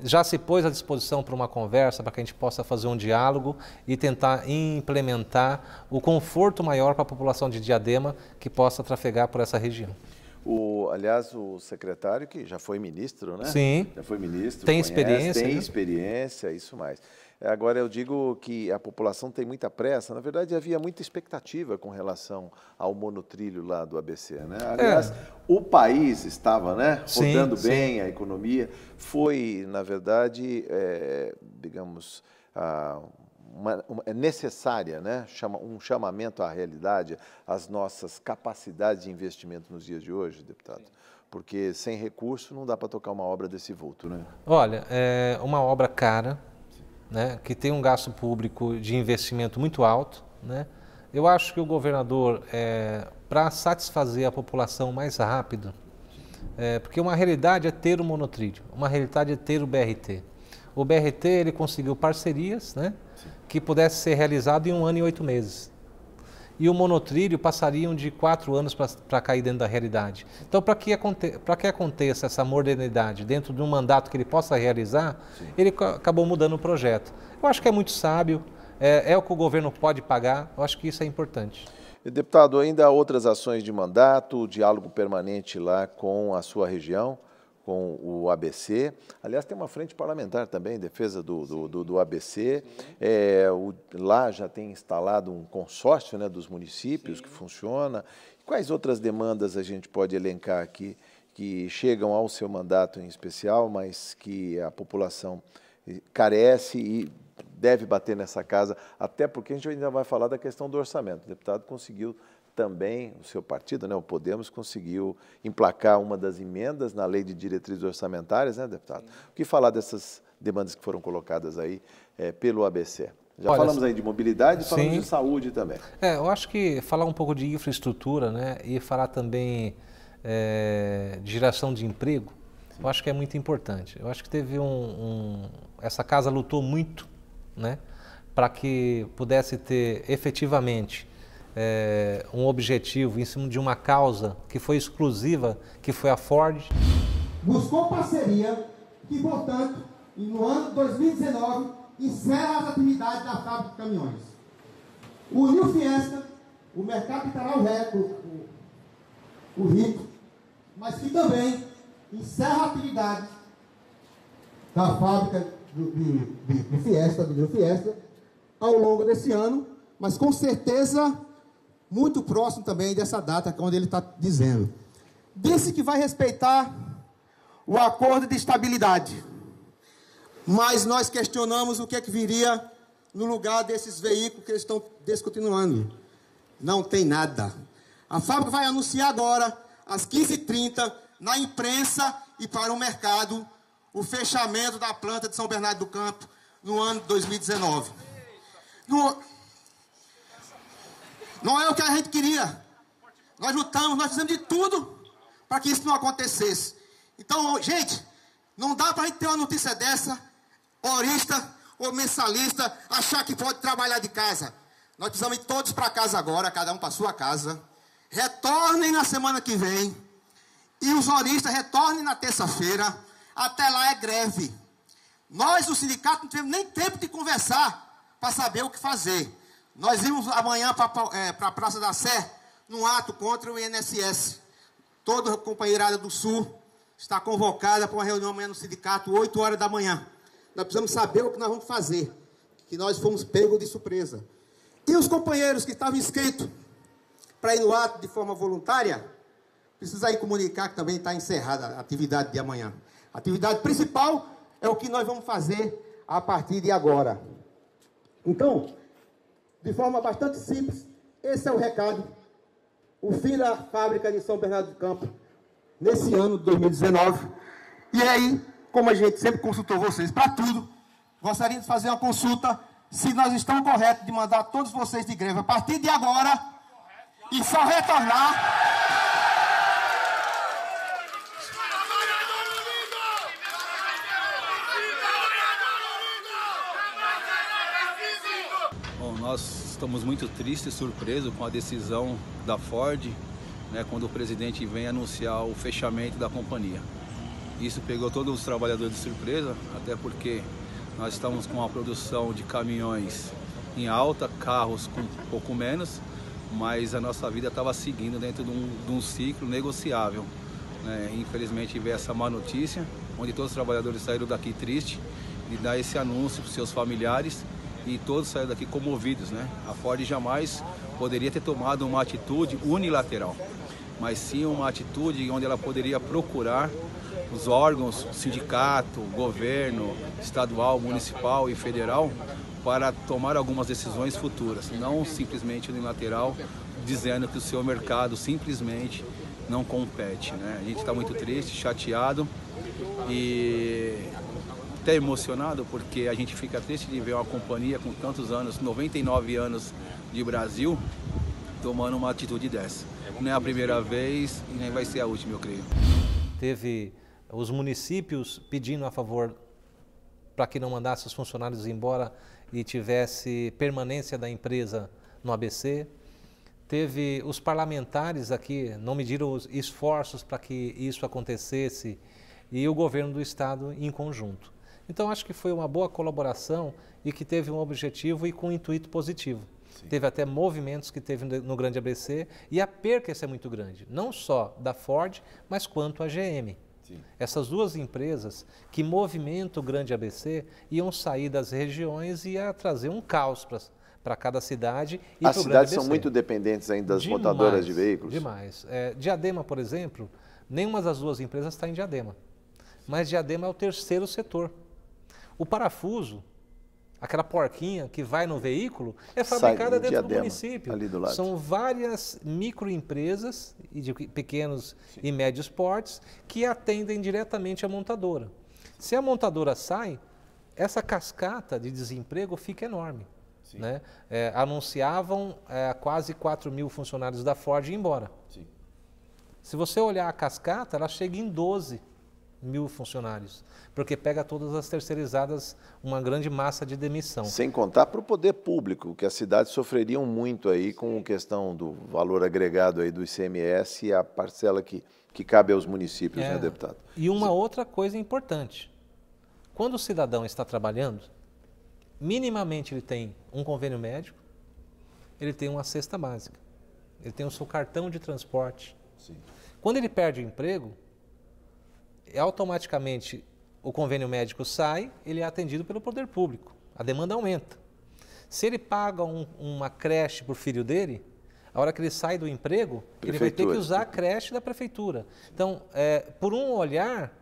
já se pôs à disposição para uma conversa, para que a gente possa fazer um diálogo e tentar implementar o conforto maior para a população de Diadema que possa trafegar por essa região. O, aliás, o secretário, que já foi ministro, né? Sim. Já foi ministro. Tem conhece, experiência. Tem né? experiência, isso mais. É, agora, eu digo que a população tem muita pressa. Na verdade, havia muita expectativa com relação ao monotrilho lá do ABC. Né? É. Aliás, é. o país estava né, rodando sim, bem sim. a economia. Foi, na verdade, é, digamos, a, uma, uma, é necessária, né? Chama, um chamamento à realidade, às nossas capacidades de investimento nos dias de hoje, deputado. Sim. Porque sem recurso não dá para tocar uma obra desse vulto, né? Olha, é uma obra cara, né, que tem um gasto público de investimento muito alto. Né? Eu acho que o governador, é, para satisfazer a população mais rápido, é, porque uma realidade é ter o monotrilho, uma realidade é ter o BRT. O BRT ele conseguiu parcerias né, que pudesse ser realizado em um ano e oito meses e o monotrilho passariam de quatro anos para cair dentro da realidade. Então, para que, aconte, que aconteça essa modernidade dentro de um mandato que ele possa realizar, Sim. ele acabou mudando o projeto. Eu acho que é muito sábio, é, é o que o governo pode pagar, eu acho que isso é importante. Deputado, ainda há outras ações de mandato, diálogo permanente lá com a sua região com o ABC. Aliás, tem uma frente parlamentar também em defesa do, do, do, do ABC. É, o, lá já tem instalado um consórcio né, dos municípios Sim. que funciona. Quais outras demandas a gente pode elencar aqui que chegam ao seu mandato em especial, mas que a população eh, carece e deve bater nessa casa, até porque a gente ainda vai falar da questão do orçamento. O deputado conseguiu também o seu partido, né, o Podemos, conseguiu emplacar uma das emendas na lei de diretrizes orçamentárias, né, deputado? Sim. O que falar dessas demandas que foram colocadas aí é, pelo ABC? Já Olha, falamos aí de mobilidade, sim. falamos de saúde também. É, eu acho que falar um pouco de infraestrutura, né, e falar também é, de geração de emprego, sim. eu acho que é muito importante. Eu acho que teve um, um essa casa lutou muito, né, para que pudesse ter efetivamente é, um objetivo, em cima de uma causa que foi exclusiva, que foi a Ford. Buscou parceria e, portanto, no ano de 2019, encerra as atividades da fábrica de caminhões. O Rio Fiesta, o mercado estará o recorde, o, o rico, mas que também encerra a atividade da fábrica do, Fiesta, do Rio Fiesta, ao longo desse ano, mas com certeza muito próximo também dessa data, que é onde ele está dizendo. Disse que vai respeitar o acordo de estabilidade. Mas nós questionamos o que é que viria no lugar desses veículos que eles estão descontinuando. Não tem nada. A fábrica vai anunciar agora, às 15h30, na imprensa e para o mercado, o fechamento da planta de São Bernardo do Campo no ano de 2019. No, não é o que a gente queria. Nós lutamos, nós fizemos de tudo para que isso não acontecesse. Então, gente, não dá para a gente ter uma notícia dessa, horista ou mensalista, achar que pode trabalhar de casa. Nós precisamos ir todos para casa agora, cada um para sua casa. Retornem na semana que vem. E os horistas retornem na terça-feira. Até lá é greve. Nós, o sindicato, não tivemos nem tempo de conversar para saber o que fazer. Nós vimos amanhã para é, a Praça da Sé, num ato contra o INSS. Toda a companheirada do Sul está convocada para uma reunião amanhã no sindicato, 8 horas da manhã. Nós precisamos saber o que nós vamos fazer, que nós fomos pegos de surpresa. E os companheiros que estavam inscritos para ir no ato de forma voluntária, precisa aí comunicar que também está encerrada a atividade de amanhã. A atividade principal é o que nós vamos fazer a partir de agora. Então, de forma bastante simples, esse é o recado. O fim da fábrica de São Bernardo do Campo, nesse ano de 2019. E aí, como a gente sempre consultou vocês para tudo, gostaria de fazer uma consulta se nós estamos corretos de mandar todos vocês de greve a partir de agora e só retornar. estamos muito tristes, surpresos com a decisão da Ford, né, quando o presidente vem anunciar o fechamento da companhia. Isso pegou todos os trabalhadores de surpresa, até porque nós estamos com a produção de caminhões em alta, carros com pouco menos, mas a nossa vida estava seguindo dentro de um, de um ciclo negociável. Né? Infelizmente veio essa má notícia, onde todos os trabalhadores saíram daqui tristes, e dar esse anúncio para os seus familiares e todos saíram daqui comovidos, né? A Ford jamais poderia ter tomado uma atitude unilateral, mas sim uma atitude onde ela poderia procurar os órgãos, sindicato, governo estadual, municipal e federal para tomar algumas decisões futuras, não simplesmente unilateral, dizendo que o seu mercado simplesmente não compete, né? A gente está muito triste, chateado e até emocionado porque a gente fica triste de ver uma companhia com tantos anos, 99 anos de Brasil, tomando uma atitude dessa. É não é a primeira né? vez e nem vai ser a última, eu creio. Teve os municípios pedindo a favor para que não mandasse os funcionários embora e tivesse permanência da empresa no ABC. Teve os parlamentares aqui, não mediram os esforços para que isso acontecesse e o governo do estado em conjunto. Então, acho que foi uma boa colaboração e que teve um objetivo e com um intuito positivo. Sim. Teve até movimentos que teve no grande ABC e a perca é muito grande, não só da Ford, mas quanto a GM. Sim. Essas duas empresas que movimentam o grande ABC iam sair das regiões e ia trazer um caos para para cada cidade. E As cidades são muito dependentes ainda das demais, montadoras de veículos? Demais. É, Diadema, por exemplo, nenhuma das duas empresas está em Diadema. Mas Diadema é o terceiro setor. O parafuso, aquela porquinha que vai no veículo, é fabricada dentro diadema, do município. Ali do lado. São várias microempresas de pequenos Sim. e médios portes que atendem diretamente a montadora. Se a montadora sai, essa cascata de desemprego fica enorme. Né? É, anunciavam é, quase 4 mil funcionários da Ford ir embora. Sim. Se você olhar a cascata, ela chega em 12 mil funcionários, porque pega todas as terceirizadas, uma grande massa de demissão. Sem contar para o poder público, que as cidades sofreriam muito aí com a questão do valor agregado aí do ICMS e a parcela que, que cabe aos municípios, né, é. né, deputado? E uma Sim. outra coisa importante, quando o cidadão está trabalhando, minimamente ele tem um convênio médico, ele tem uma cesta básica, ele tem o seu cartão de transporte. Sim. Quando ele perde o emprego, é automaticamente o convênio médico sai, ele é atendido pelo poder público. A demanda aumenta. Se ele paga um, uma creche para o filho dele, a hora que ele sai do emprego, prefeitura. ele vai ter que usar a creche da prefeitura. Então, é, por um olhar,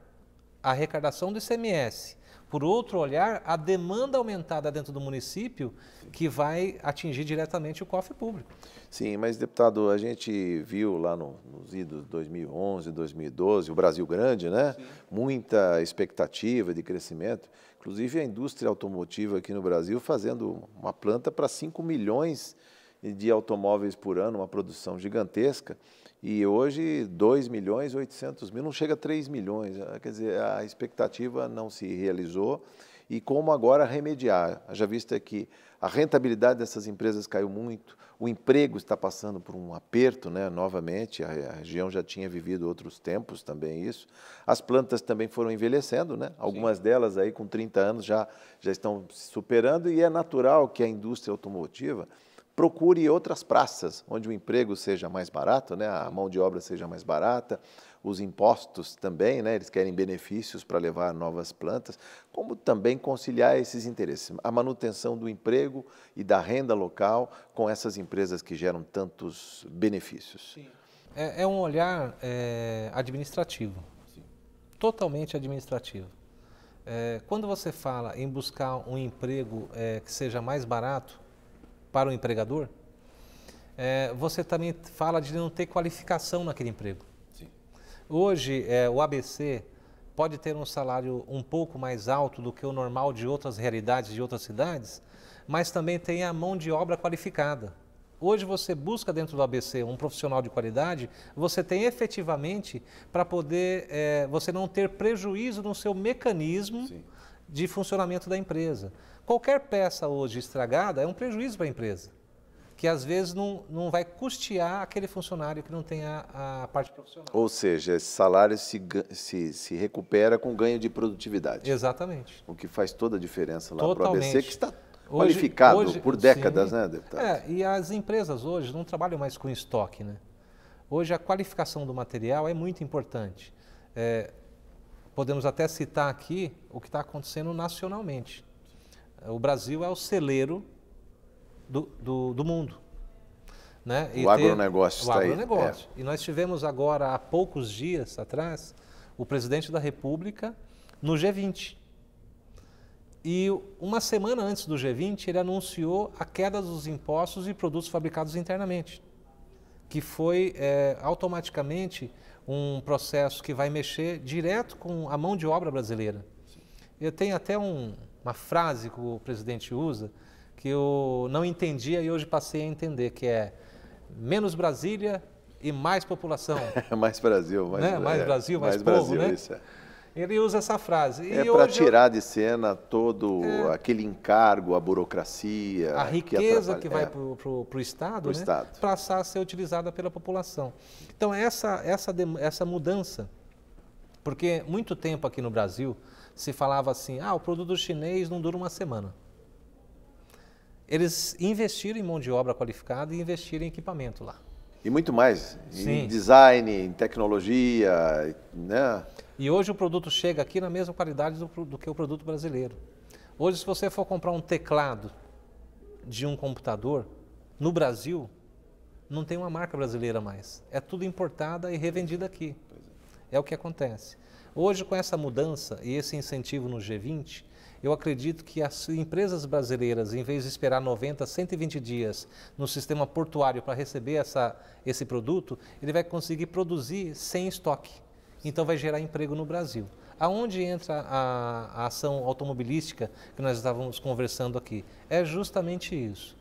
a arrecadação do ICMS por outro olhar, a demanda aumentada dentro do município que vai atingir diretamente o cofre público. Sim, mas deputado, a gente viu lá no, nos idos 2011, 2012, o Brasil grande, né? Sim. Muita expectativa de crescimento, inclusive a indústria automotiva aqui no Brasil fazendo uma planta para 5 milhões de automóveis por ano, uma produção gigantesca. E hoje, 2 milhões 800 mil, não chega a 3 milhões. Ah, quer dizer, a expectativa não se realizou. E como agora remediar? Já visto que a rentabilidade dessas empresas caiu muito, o emprego está passando por um aperto, né? novamente, a, a região já tinha vivido outros tempos também isso. As plantas também foram envelhecendo, né? algumas Sim. delas aí com 30 anos já, já estão superando, e é natural que a indústria automotiva procure outras praças onde o emprego seja mais barato, né? a mão de obra seja mais barata, os impostos também, né? eles querem benefícios para levar novas plantas, como também conciliar esses interesses, a manutenção do emprego e da renda local com essas empresas que geram tantos benefícios. É, é, um olhar é, administrativo, Sim. totalmente administrativo. É, quando você fala em buscar um emprego é, que seja mais barato, para o empregador, é, você também fala de não ter qualificação naquele emprego. Sim. Hoje, é, o ABC pode ter um salário um pouco mais alto do que o normal de outras realidades de outras cidades, mas também tem a mão de obra qualificada. Hoje você busca dentro do ABC um profissional de qualidade, você tem efetivamente para poder é, você não ter prejuízo no seu mecanismo Sim. de funcionamento da empresa. Qualquer peça hoje estragada é um prejuízo para a empresa, que às vezes não, não vai custear aquele funcionário que não tem a, a parte profissional. Ou seja, esse salário se, se, se recupera com ganho de produtividade. Exatamente. O que faz toda a diferença lá para o ABC, que está hoje, qualificado hoje, por décadas, sim. né, deputado? É, e as empresas hoje não trabalham mais com estoque, né? Hoje a qualificação do material é muito importante. É, podemos até citar aqui o que está acontecendo nacionalmente. É, o Brasil é o celeiro do, do, do mundo. Né? o agronegócio ter, está o agronegócio. aí. É. E nós tivemos agora, há poucos dias atrás, o presidente da República no G20. E uma semana antes do G20, ele anunciou a queda dos impostos e produtos fabricados internamente, que foi é, automaticamente um processo que vai mexer direto com a mão de obra brasileira. Eu tenho até um, uma frase que o presidente usa que eu não entendia e hoje passei a entender, que é menos Brasília e mais população. mais Brasil, mais, né? mais é, Brasil, mais, mais povo, Brasil, né? É. Ele usa essa frase. E é para tirar eu... de cena todo é... aquele encargo, a burocracia. A riqueza que, que vai é. para o Estado, pro né? Estado. passar a ser utilizada pela população. Então, essa, essa, essa mudança, porque muito tempo aqui no Brasil, se falava assim: ah, o produto chinês não dura uma semana. Eles investiram em mão de obra qualificada e investiram em equipamento lá. E muito mais, Sim. em design, em tecnologia, né? E hoje o produto chega aqui na mesma qualidade do, do que o produto brasileiro. Hoje, se você for comprar um teclado de um computador, no Brasil, não tem uma marca brasileira mais. É tudo importada e revendida aqui. É. é o que acontece. Hoje, com essa mudança e esse incentivo no G20, eu acredito que as empresas brasileiras, em vez de esperar 90, 120 dias no sistema portuário para receber essa, esse produto, ele vai conseguir produzir sem estoque. Então, vai gerar emprego no Brasil. Aonde entra a, a ação automobilística que nós estávamos conversando aqui? É justamente isso.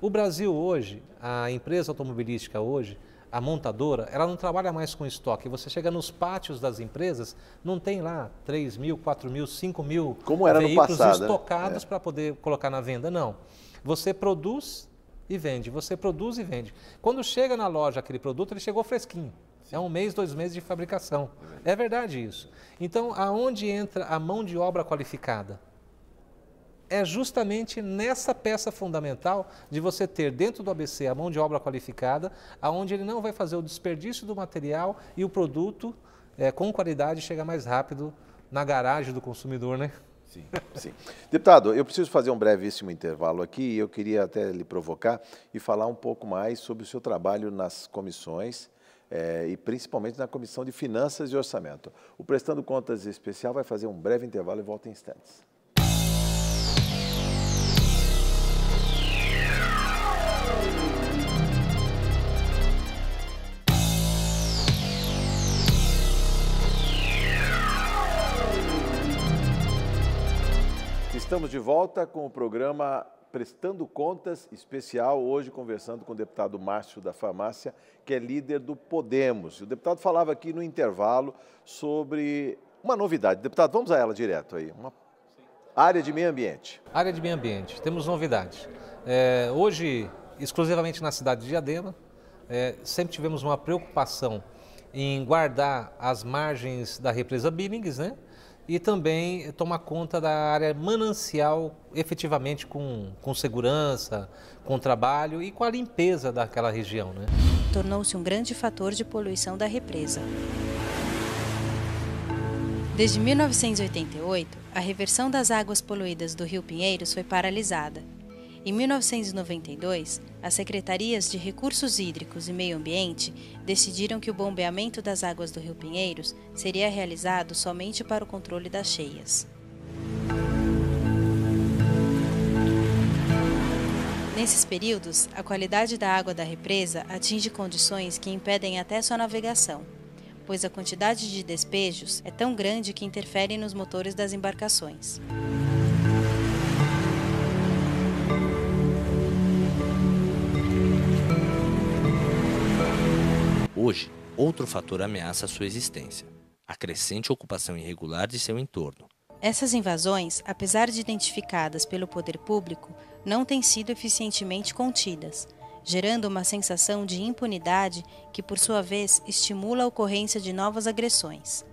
O Brasil hoje, a empresa automobilística hoje, a montadora, ela não trabalha mais com estoque. Você chega nos pátios das empresas, não tem lá 3 mil, 4 mil, 5 mil Como era veículos no passado, né? estocados é. para poder colocar na venda, não. Você produz e vende, você produz e vende. Quando chega na loja aquele produto, ele chegou fresquinho. Sim. É um mês, dois meses de fabricação. É verdade isso. Então, aonde entra a mão de obra qualificada? é justamente nessa peça fundamental de você ter dentro do ABC a mão de obra qualificada, aonde ele não vai fazer o desperdício do material e o produto é, com qualidade chega mais rápido na garagem do consumidor, né? Sim, sim. Deputado, eu preciso fazer um brevíssimo intervalo aqui e eu queria até lhe provocar e falar um pouco mais sobre o seu trabalho nas comissões é, e principalmente na Comissão de Finanças e Orçamento. O Prestando Contas Especial vai fazer um breve intervalo e volta em instantes. Estamos de volta com o programa Prestando Contas Especial, hoje conversando com o deputado Márcio da Farmácia, que é líder do Podemos. O deputado falava aqui no intervalo sobre uma novidade. Deputado, vamos a ela direto aí. Uma área de meio ambiente. Área de meio ambiente, temos novidades. É, hoje, exclusivamente na cidade de Diadema, é, sempre tivemos uma preocupação em guardar as margens da represa Billings, né? e também tomar conta da área manancial efetivamente com, com segurança, com trabalho e com a limpeza daquela região. Né? Tornou-se um grande fator de poluição da represa. Desde 1988, a reversão das águas poluídas do Rio Pinheiros foi paralisada em 1992, as secretarias de Recursos Hídricos e Meio Ambiente decidiram que o bombeamento das águas do Rio Pinheiros seria realizado somente para o controle das cheias. Nesses períodos, a qualidade da água da represa atinge condições que impedem até sua navegação, pois a quantidade de despejos é tão grande que interfere nos motores das embarcações. Hoje, outro fator ameaça sua existência: a crescente ocupação irregular de seu entorno. Essas invasões, apesar de identificadas pelo poder público, não têm sido eficientemente contidas, gerando uma sensação de impunidade que, por sua vez, estimula a ocorrência de novas agressões.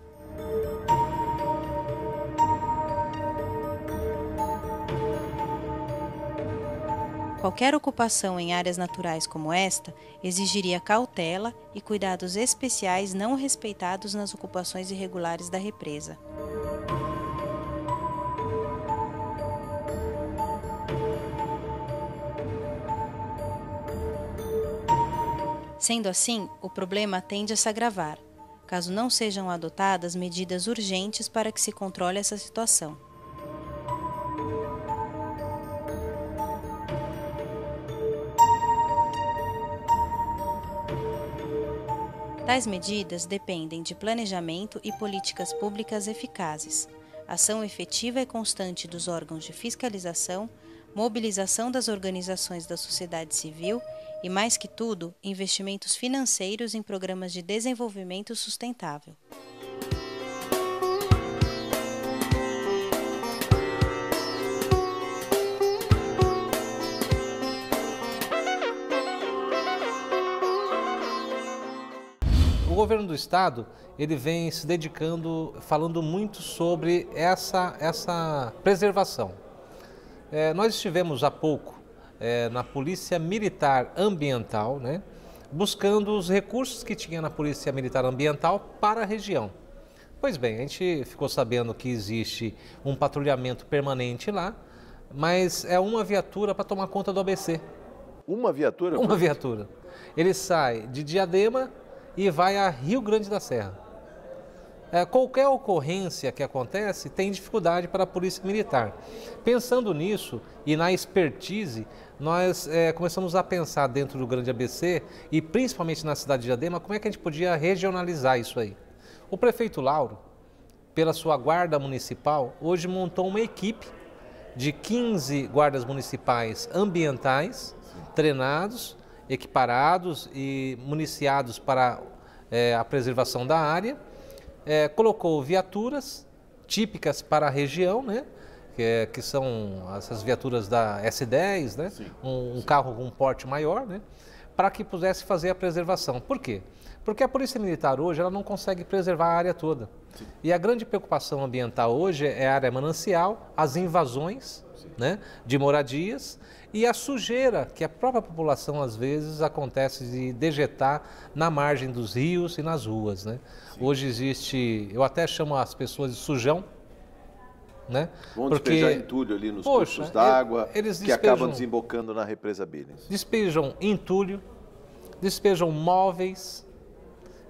Qualquer ocupação em áreas naturais como esta exigiria cautela e cuidados especiais não respeitados nas ocupações irregulares da represa. Sendo assim, o problema tende a se agravar, caso não sejam adotadas medidas urgentes para que se controle essa situação. Tais medidas dependem de planejamento e políticas públicas eficazes, ação efetiva e é constante dos órgãos de fiscalização, mobilização das organizações da sociedade civil e, mais que tudo, investimentos financeiros em programas de desenvolvimento sustentável. governo do estado ele vem se dedicando, falando muito sobre essa, essa preservação. É, nós estivemos há pouco é, na Polícia Militar Ambiental, né, buscando os recursos que tinha na Polícia Militar Ambiental para a região. Pois bem, a gente ficou sabendo que existe um patrulhamento permanente lá, mas é uma viatura para tomar conta do ABC. Uma viatura? Uma viatura. Ele sai de Diadema e vai a Rio Grande da Serra. É, qualquer ocorrência que acontece tem dificuldade para a Polícia Militar. Pensando nisso e na expertise, nós é, começamos a pensar dentro do Grande ABC e principalmente na cidade de Adema como é que a gente podia regionalizar isso aí. O prefeito Lauro, pela sua guarda municipal, hoje montou uma equipe de 15 guardas municipais ambientais treinados equiparados e municiados para é, a preservação da área, é, colocou viaturas típicas para a região, né? Que, é, que são essas viaturas da S10, né? Sim, um, um sim. carro com um porte maior, né? para que pudesse fazer a preservação. Por quê? Porque a Polícia Militar hoje ela não consegue preservar a área toda. Sim. E a grande preocupação ambiental hoje é a área manancial, as invasões né, de moradias e a sujeira que a própria população às vezes acontece de dejetar na margem dos rios e nas ruas. Né? Hoje existe, eu até chamo as pessoas de sujão, né? Vão Porque, despejar entulho ali nos poxa, cursos d'água, que acabam desembocando na represa Billings. Despejam entulho, despejam móveis,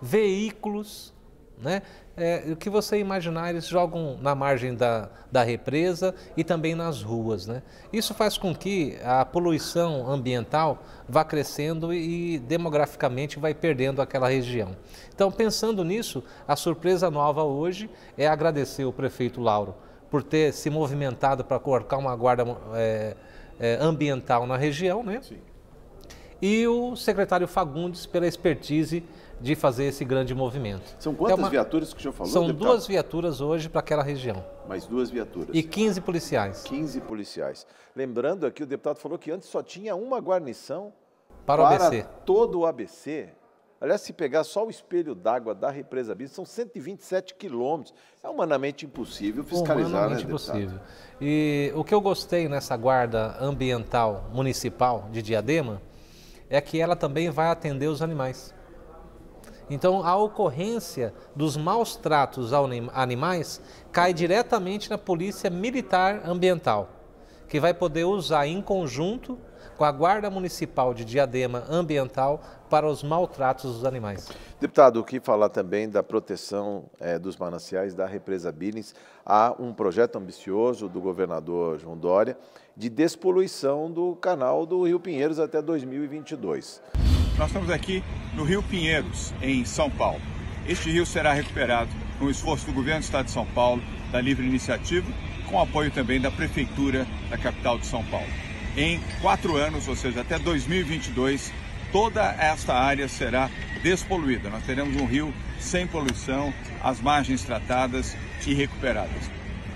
veículos, né? é, o que você imaginar, eles jogam na margem da, da represa e também nas ruas. Né? Isso faz com que a poluição ambiental vá crescendo e, demograficamente vai perdendo aquela região. Então, pensando nisso, a surpresa nova hoje é agradecer o prefeito Lauro por ter se movimentado para colocar uma guarda é, é, ambiental na região, né? Sim. E o secretário Fagundes pela expertise de fazer esse grande movimento. São quantas uma... viaturas que o senhor falou? São deputado? duas viaturas hoje para aquela região. Mais duas viaturas. E 15 policiais. 15 policiais. Lembrando aqui, o deputado falou que antes só tinha uma guarnição para, o ABC. todo o ABC. Aliás, se pegar só o espelho d'água da represa Bis, são 127 quilômetros. É humanamente impossível fiscalizar, né, humanamente né, impossível. E o que eu gostei nessa guarda ambiental municipal de Diadema é que ela também vai atender os animais. Então, a ocorrência dos maus tratos a animais cai diretamente na Polícia Militar Ambiental, que vai poder usar em conjunto com a Guarda Municipal de Diadema Ambiental para os maltratos dos animais. Deputado, o que falar também da proteção é, dos mananciais da represa Billings? Há um projeto ambicioso do governador João Dória de despoluição do canal do Rio Pinheiros até 2022. Nós estamos aqui no Rio Pinheiros, em São Paulo. Este rio será recuperado com o esforço do governo do Estado de São Paulo, da Livre Iniciativa, com apoio também da Prefeitura da capital de São Paulo. Em quatro anos, ou seja, até 2022, toda esta área será despoluída. Nós teremos um rio sem poluição, as margens tratadas e recuperadas.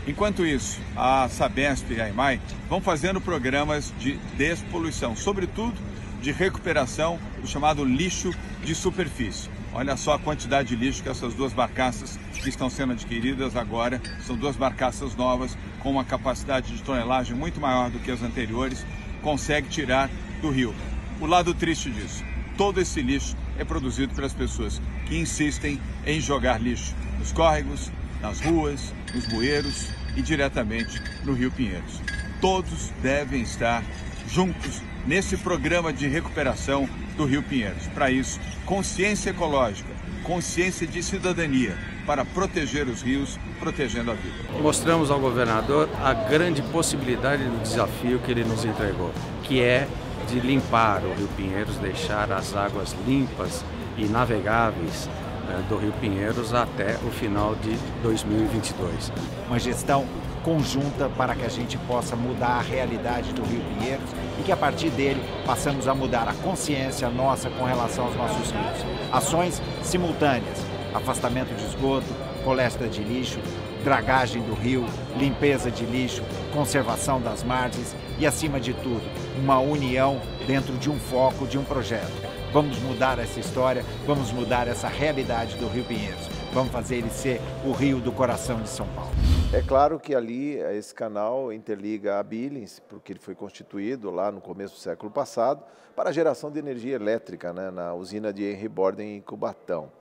Enquanto isso, a Sabesp e a EMAI vão fazendo programas de despoluição, sobretudo de recuperação do chamado lixo de superfície. Olha só a quantidade de lixo que essas duas barcaças que estão sendo adquiridas agora, são duas barcaças novas com uma capacidade de tonelagem muito maior do que as anteriores, consegue tirar do rio. O lado triste disso, todo esse lixo é produzido pelas pessoas que insistem em jogar lixo nos córregos, nas ruas, nos bueiros e diretamente no Rio Pinheiros. Todos devem estar juntos nesse programa de recuperação do Rio Pinheiros. Para isso, consciência ecológica, consciência de cidadania para proteger os rios, protegendo a vida. Mostramos ao governador a grande possibilidade do desafio que ele nos entregou, que é de limpar o Rio Pinheiros, deixar as águas limpas e navegáveis eh, do Rio Pinheiros até o final de 2022. Uma gestão conjunta para que a gente possa mudar a realidade do Rio Pinheiros e que a partir dele passamos a mudar a consciência nossa com relação aos nossos rios. Ações simultâneas, afastamento de esgoto, coleta de lixo, dragagem do rio, limpeza de lixo, conservação das margens e, acima de tudo, uma união dentro de um foco, de um projeto. Vamos mudar essa história, vamos mudar essa realidade do Rio Pinheiros. Vamos fazer ele ser o rio do coração de São Paulo. É claro que ali eh, esse canal interliga a Billings, porque ele foi constituído lá no começo do século passado, para a geração de energia elétrica né, na usina de Henry Borden em Cubatão.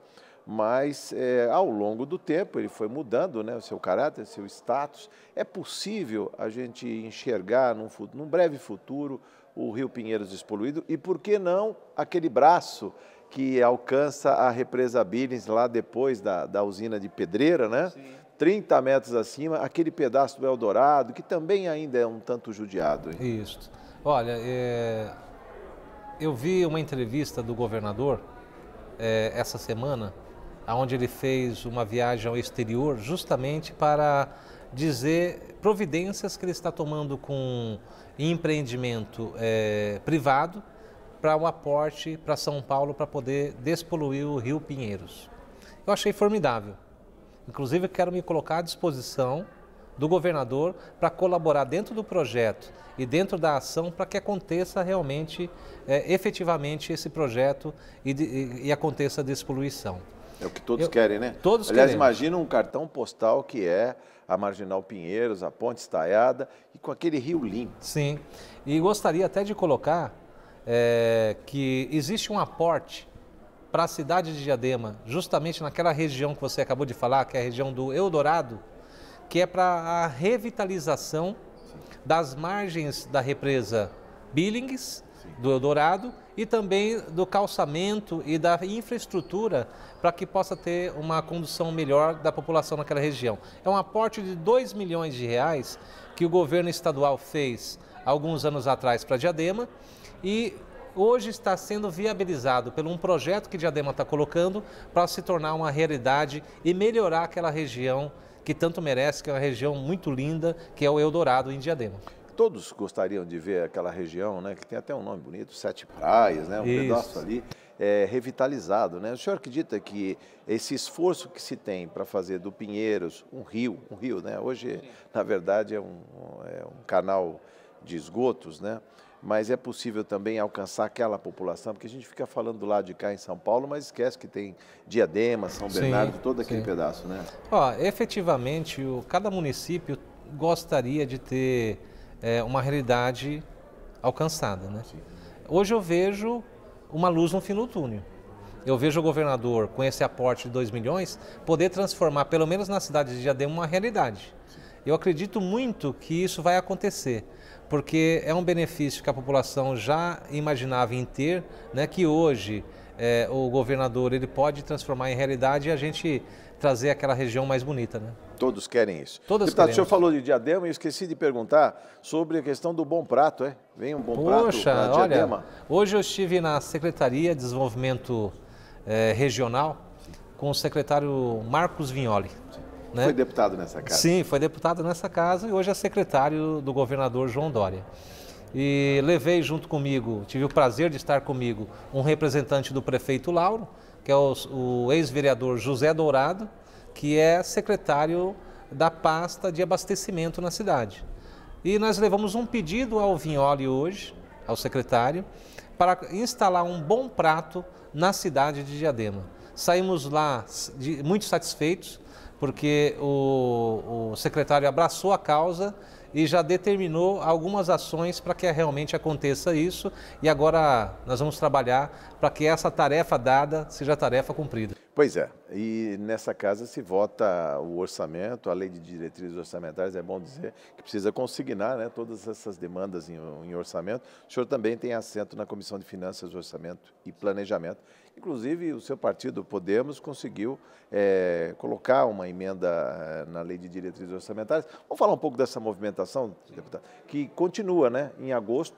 Mas é, ao longo do tempo ele foi mudando né, o seu caráter, seu status. É possível a gente enxergar num, num breve futuro o Rio Pinheiros despoluído e, por que não, aquele braço que alcança a represa Billings lá depois da, da usina de Pedreira, né? Sim. 30 metros acima, aquele pedaço do Eldorado, que também ainda é um tanto judiado. Hein? Isso. Olha, é... eu vi uma entrevista do governador é, essa semana, onde ele fez uma viagem ao exterior justamente para dizer providências que ele está tomando com empreendimento é, privado, para um aporte para São Paulo para poder despoluir o Rio Pinheiros. Eu achei formidável. Inclusive, quero me colocar à disposição do governador para colaborar dentro do projeto e dentro da ação para que aconteça realmente, é, efetivamente, esse projeto e, e aconteça a despoluição. É o que todos Eu, querem, né? Todos Aliás, queremos. imagina um cartão postal que é a Marginal Pinheiros, a Ponte Estaiada e com aquele rio limpo. Sim, e gostaria até de colocar é, que existe um aporte para a cidade de Diadema, justamente naquela região que você acabou de falar, que é a região do Eldorado, que é para a revitalização das margens da represa Billings, do Eldorado, e também do calçamento e da infraestrutura para que possa ter uma condução melhor da população naquela região. É um aporte de 2 milhões de reais que o governo estadual fez alguns anos atrás para Diadema e hoje está sendo viabilizado por um projeto que Diadema está colocando para se tornar uma realidade e melhorar aquela região que tanto merece, que é uma região muito linda, que é o Eldorado em Diadema. Todos gostariam de ver aquela região, né, que tem até um nome bonito, Sete Praias, né, um Isso. pedaço ali, é, revitalizado. Né? O senhor acredita que esse esforço que se tem para fazer do Pinheiros um rio, um rio, né? hoje, na verdade, é um, é um canal de esgotos, né? mas é possível também alcançar aquela população, porque a gente fica falando do lado de cá em São Paulo, mas esquece que tem Diadema, São Bernardo, sim, todo aquele sim. pedaço, né? Ó, efetivamente, o, cada município gostaria de ter é, uma realidade alcançada, né? Sim. Hoje eu vejo uma luz no fim do túnel. Eu vejo o governador, com esse aporte de 2 milhões, poder transformar, pelo menos na cidade de Diadema, uma realidade. Eu acredito muito que isso vai acontecer porque é um benefício que a população já imaginava em ter, né, que hoje é, o governador ele pode transformar em realidade e a gente trazer aquela região mais bonita. Né? Todos querem isso. Todos Deputado, queremos. o senhor falou de Diadema e eu esqueci de perguntar sobre a questão do bom prato, é? Vem um bom Poxa, prato na Diadema. Olha, hoje eu estive na Secretaria de Desenvolvimento eh, Regional com o secretário Marcos Vignoli. Sim. Né? Foi deputado nessa casa. Sim, foi deputado nessa casa e hoje é secretário do governador João Dória. E levei junto comigo, tive o prazer de estar comigo, um representante do prefeito Lauro, que é o, o ex-vereador José Dourado, que é secretário da pasta de abastecimento na cidade. E nós levamos um pedido ao Vinholi hoje, ao secretário, para instalar um bom prato na cidade de Diadema. Saímos lá de, muito satisfeitos, porque o, o secretário abraçou a causa e já determinou algumas ações para que realmente aconteça isso. E agora nós vamos trabalhar para que essa tarefa dada seja tarefa cumprida. Pois é, e nessa casa se vota o orçamento, a lei de diretrizes orçamentárias, é bom dizer que precisa consignar né, todas essas demandas em, em orçamento. O senhor também tem assento na Comissão de Finanças, Orçamento e Planejamento, Inclusive, o seu partido, Podemos, conseguiu é, colocar uma emenda eh, na Lei de Diretrizes Orçamentárias. Vamos falar um pouco dessa movimentação, Sim. deputado, que continua né, em agosto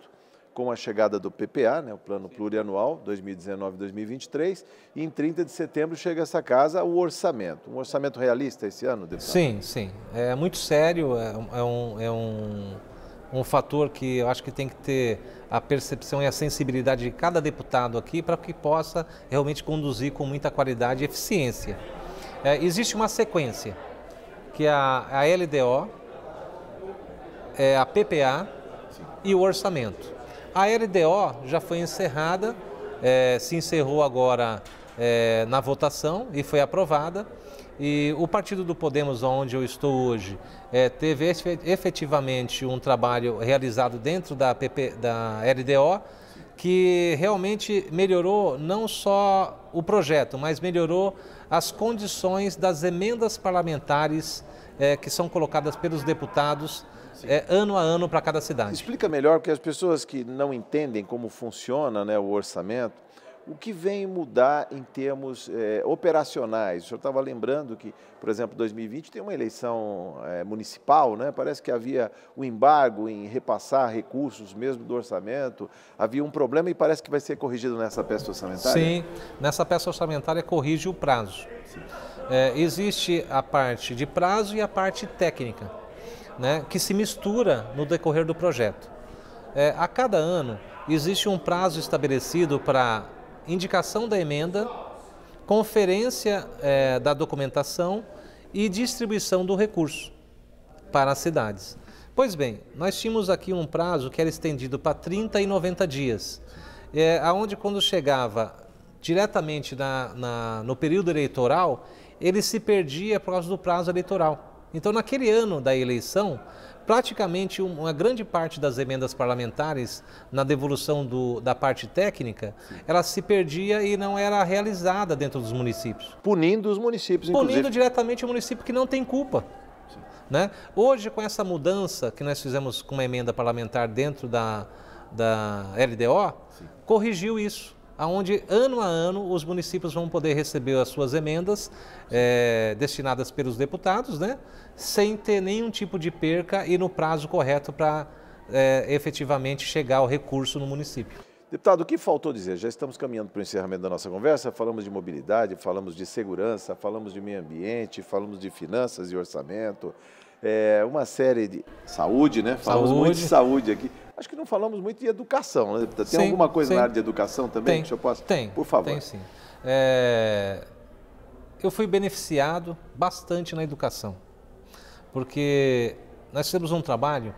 com a chegada do PPA, né, o Plano Sim. Plurianual 2019-2023, e em 30 de setembro chega essa casa o orçamento. Um orçamento realista esse ano, deputado? Sim, sim. É muito sério, é um, é um é um fator que eu acho que tem que ter a percepção e a sensibilidade de cada deputado aqui para que possa realmente conduzir com muita qualidade e eficiência. É, existe uma sequência, que é a, a LDO, é a PPA Sim. e o orçamento. A LDO já foi encerrada, é, se encerrou agora é, na votação e foi aprovada. E o Partido do Podemos, onde eu estou hoje, é, teve efetivamente um trabalho realizado dentro da, PP, da LDO que realmente melhorou não só o projeto, mas melhorou as condições das emendas parlamentares é, que são colocadas pelos deputados é, ano a ano para cada cidade. Explica melhor, porque as pessoas que não entendem como funciona né, o orçamento, o que vem mudar em termos é, operacionais? O senhor estava lembrando que, por exemplo, 2020 tem uma eleição é, municipal, né? parece que havia um embargo em repassar recursos mesmo do orçamento, havia um problema e parece que vai ser corrigido nessa peça orçamentária? Sim, nessa peça orçamentária corrige o prazo. É, existe a parte de prazo e a parte técnica, né? que se mistura no decorrer do projeto. a cada ano, existe um prazo estabelecido para indicação da emenda, conferência é, da documentação e distribuição do recurso para as cidades. Pois bem, nós tínhamos aqui um prazo que era estendido para 30 e 90 dias, é, aonde quando chegava diretamente na, na, no período eleitoral, ele se perdia por causa do prazo eleitoral. Então, naquele ano da eleição, praticamente uma grande parte das emendas parlamentares na devolução do, da parte técnica, ela se perdia e não era realizada dentro dos municípios. Punindo os municípios, inclusive. Punindo diretamente o município que não tem culpa. Né? Hoje, com essa mudança que nós fizemos com uma emenda parlamentar dentro da, da LDO, Sim. corrigiu isso onde ano a ano os municípios vão poder receber as suas emendas é, destinadas pelos deputados, né? sem ter nenhum tipo de perca e no prazo correto para é, eh, efetivamente chegar o recurso no município. Deputado, o que faltou dizer? Já estamos caminhando para o encerramento da nossa conversa. Falamos de mobilidade, falamos de segurança, falamos de meio ambiente, falamos de finanças e orçamento, é, uma série de saúde, né? Falamos saúde. muito de saúde aqui. Acho que não falamos muito de educação, né? Tem sim, alguma coisa sim. na área de educação também tem, que eu posso? Tem. Por favor. Tem sim. É... Eu fui beneficiado bastante na educação, porque nós fizemos um trabalho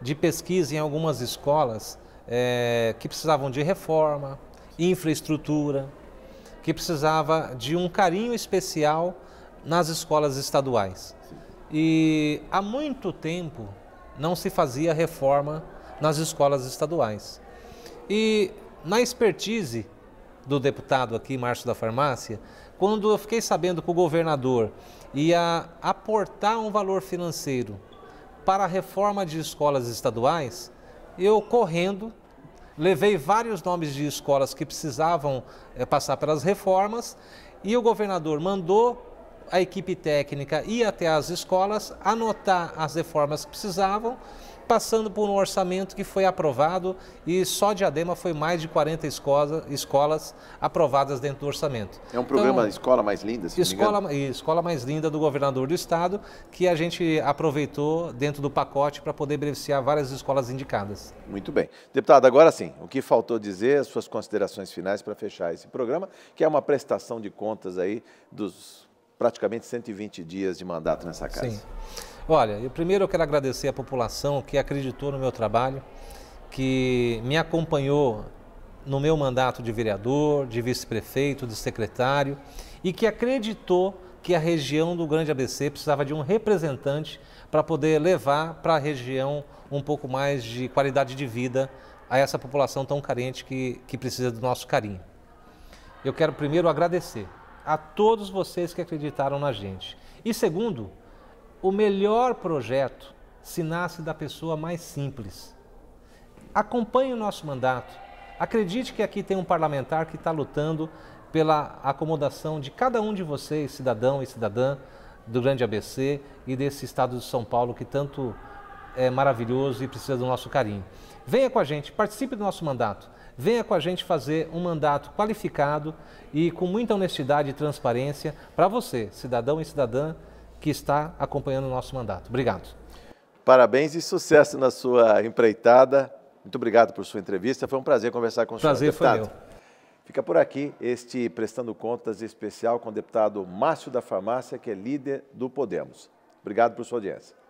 de pesquisa em algumas escolas é, que precisavam de reforma, infraestrutura, que precisava de um carinho especial nas escolas estaduais. Sim. E há muito tempo não se fazia reforma nas escolas estaduais. E na expertise do deputado aqui, Márcio da Farmácia, quando eu fiquei sabendo que o governador ia aportar um valor financeiro para a reforma de escolas estaduais, eu correndo levei vários nomes de escolas que precisavam é, passar pelas reformas e o governador mandou a equipe técnica e até as escolas, anotar as reformas que precisavam, passando por um orçamento que foi aprovado e só Diadema foi mais de 40 escola, escolas aprovadas dentro do orçamento. É um programa então, Escola Mais Linda, se escola, não Escola Mais Linda do governador do estado, que a gente aproveitou dentro do pacote para poder beneficiar várias escolas indicadas. Muito bem. Deputado, agora sim, o que faltou dizer, as suas considerações finais para fechar esse programa, que é uma prestação de contas aí dos praticamente 120 dias de mandato nessa casa. Sim. Olha, eu primeiro eu quero agradecer à população que acreditou no meu trabalho, que me acompanhou no meu mandato de vereador, de vice-prefeito, de secretário e que acreditou que a região do Grande ABC precisava de um representante para poder levar para a região um pouco mais de qualidade de vida a essa população tão carente que, que precisa do nosso carinho. Eu quero primeiro agradecer a todos vocês que acreditaram na gente. E segundo, o melhor projeto se nasce da pessoa mais simples. Acompanhe o nosso mandato. Acredite que aqui tem um parlamentar que está lutando pela acomodação de cada um de vocês, cidadão e cidadã do grande ABC e desse estado de São Paulo que tanto é maravilhoso e precisa do nosso carinho. Venha com a gente, participe do nosso mandato venha com a gente fazer um mandato qualificado e com muita honestidade e transparência para você, cidadão e cidadã que está acompanhando o nosso mandato. Obrigado. Parabéns e sucesso na sua empreitada. Muito obrigado por sua entrevista. Foi um prazer conversar com o prazer senhor deputado. Foi meu. Fica por aqui este Prestando Contas especial com o deputado Márcio da Farmácia, que é líder do Podemos. Obrigado por sua audiência.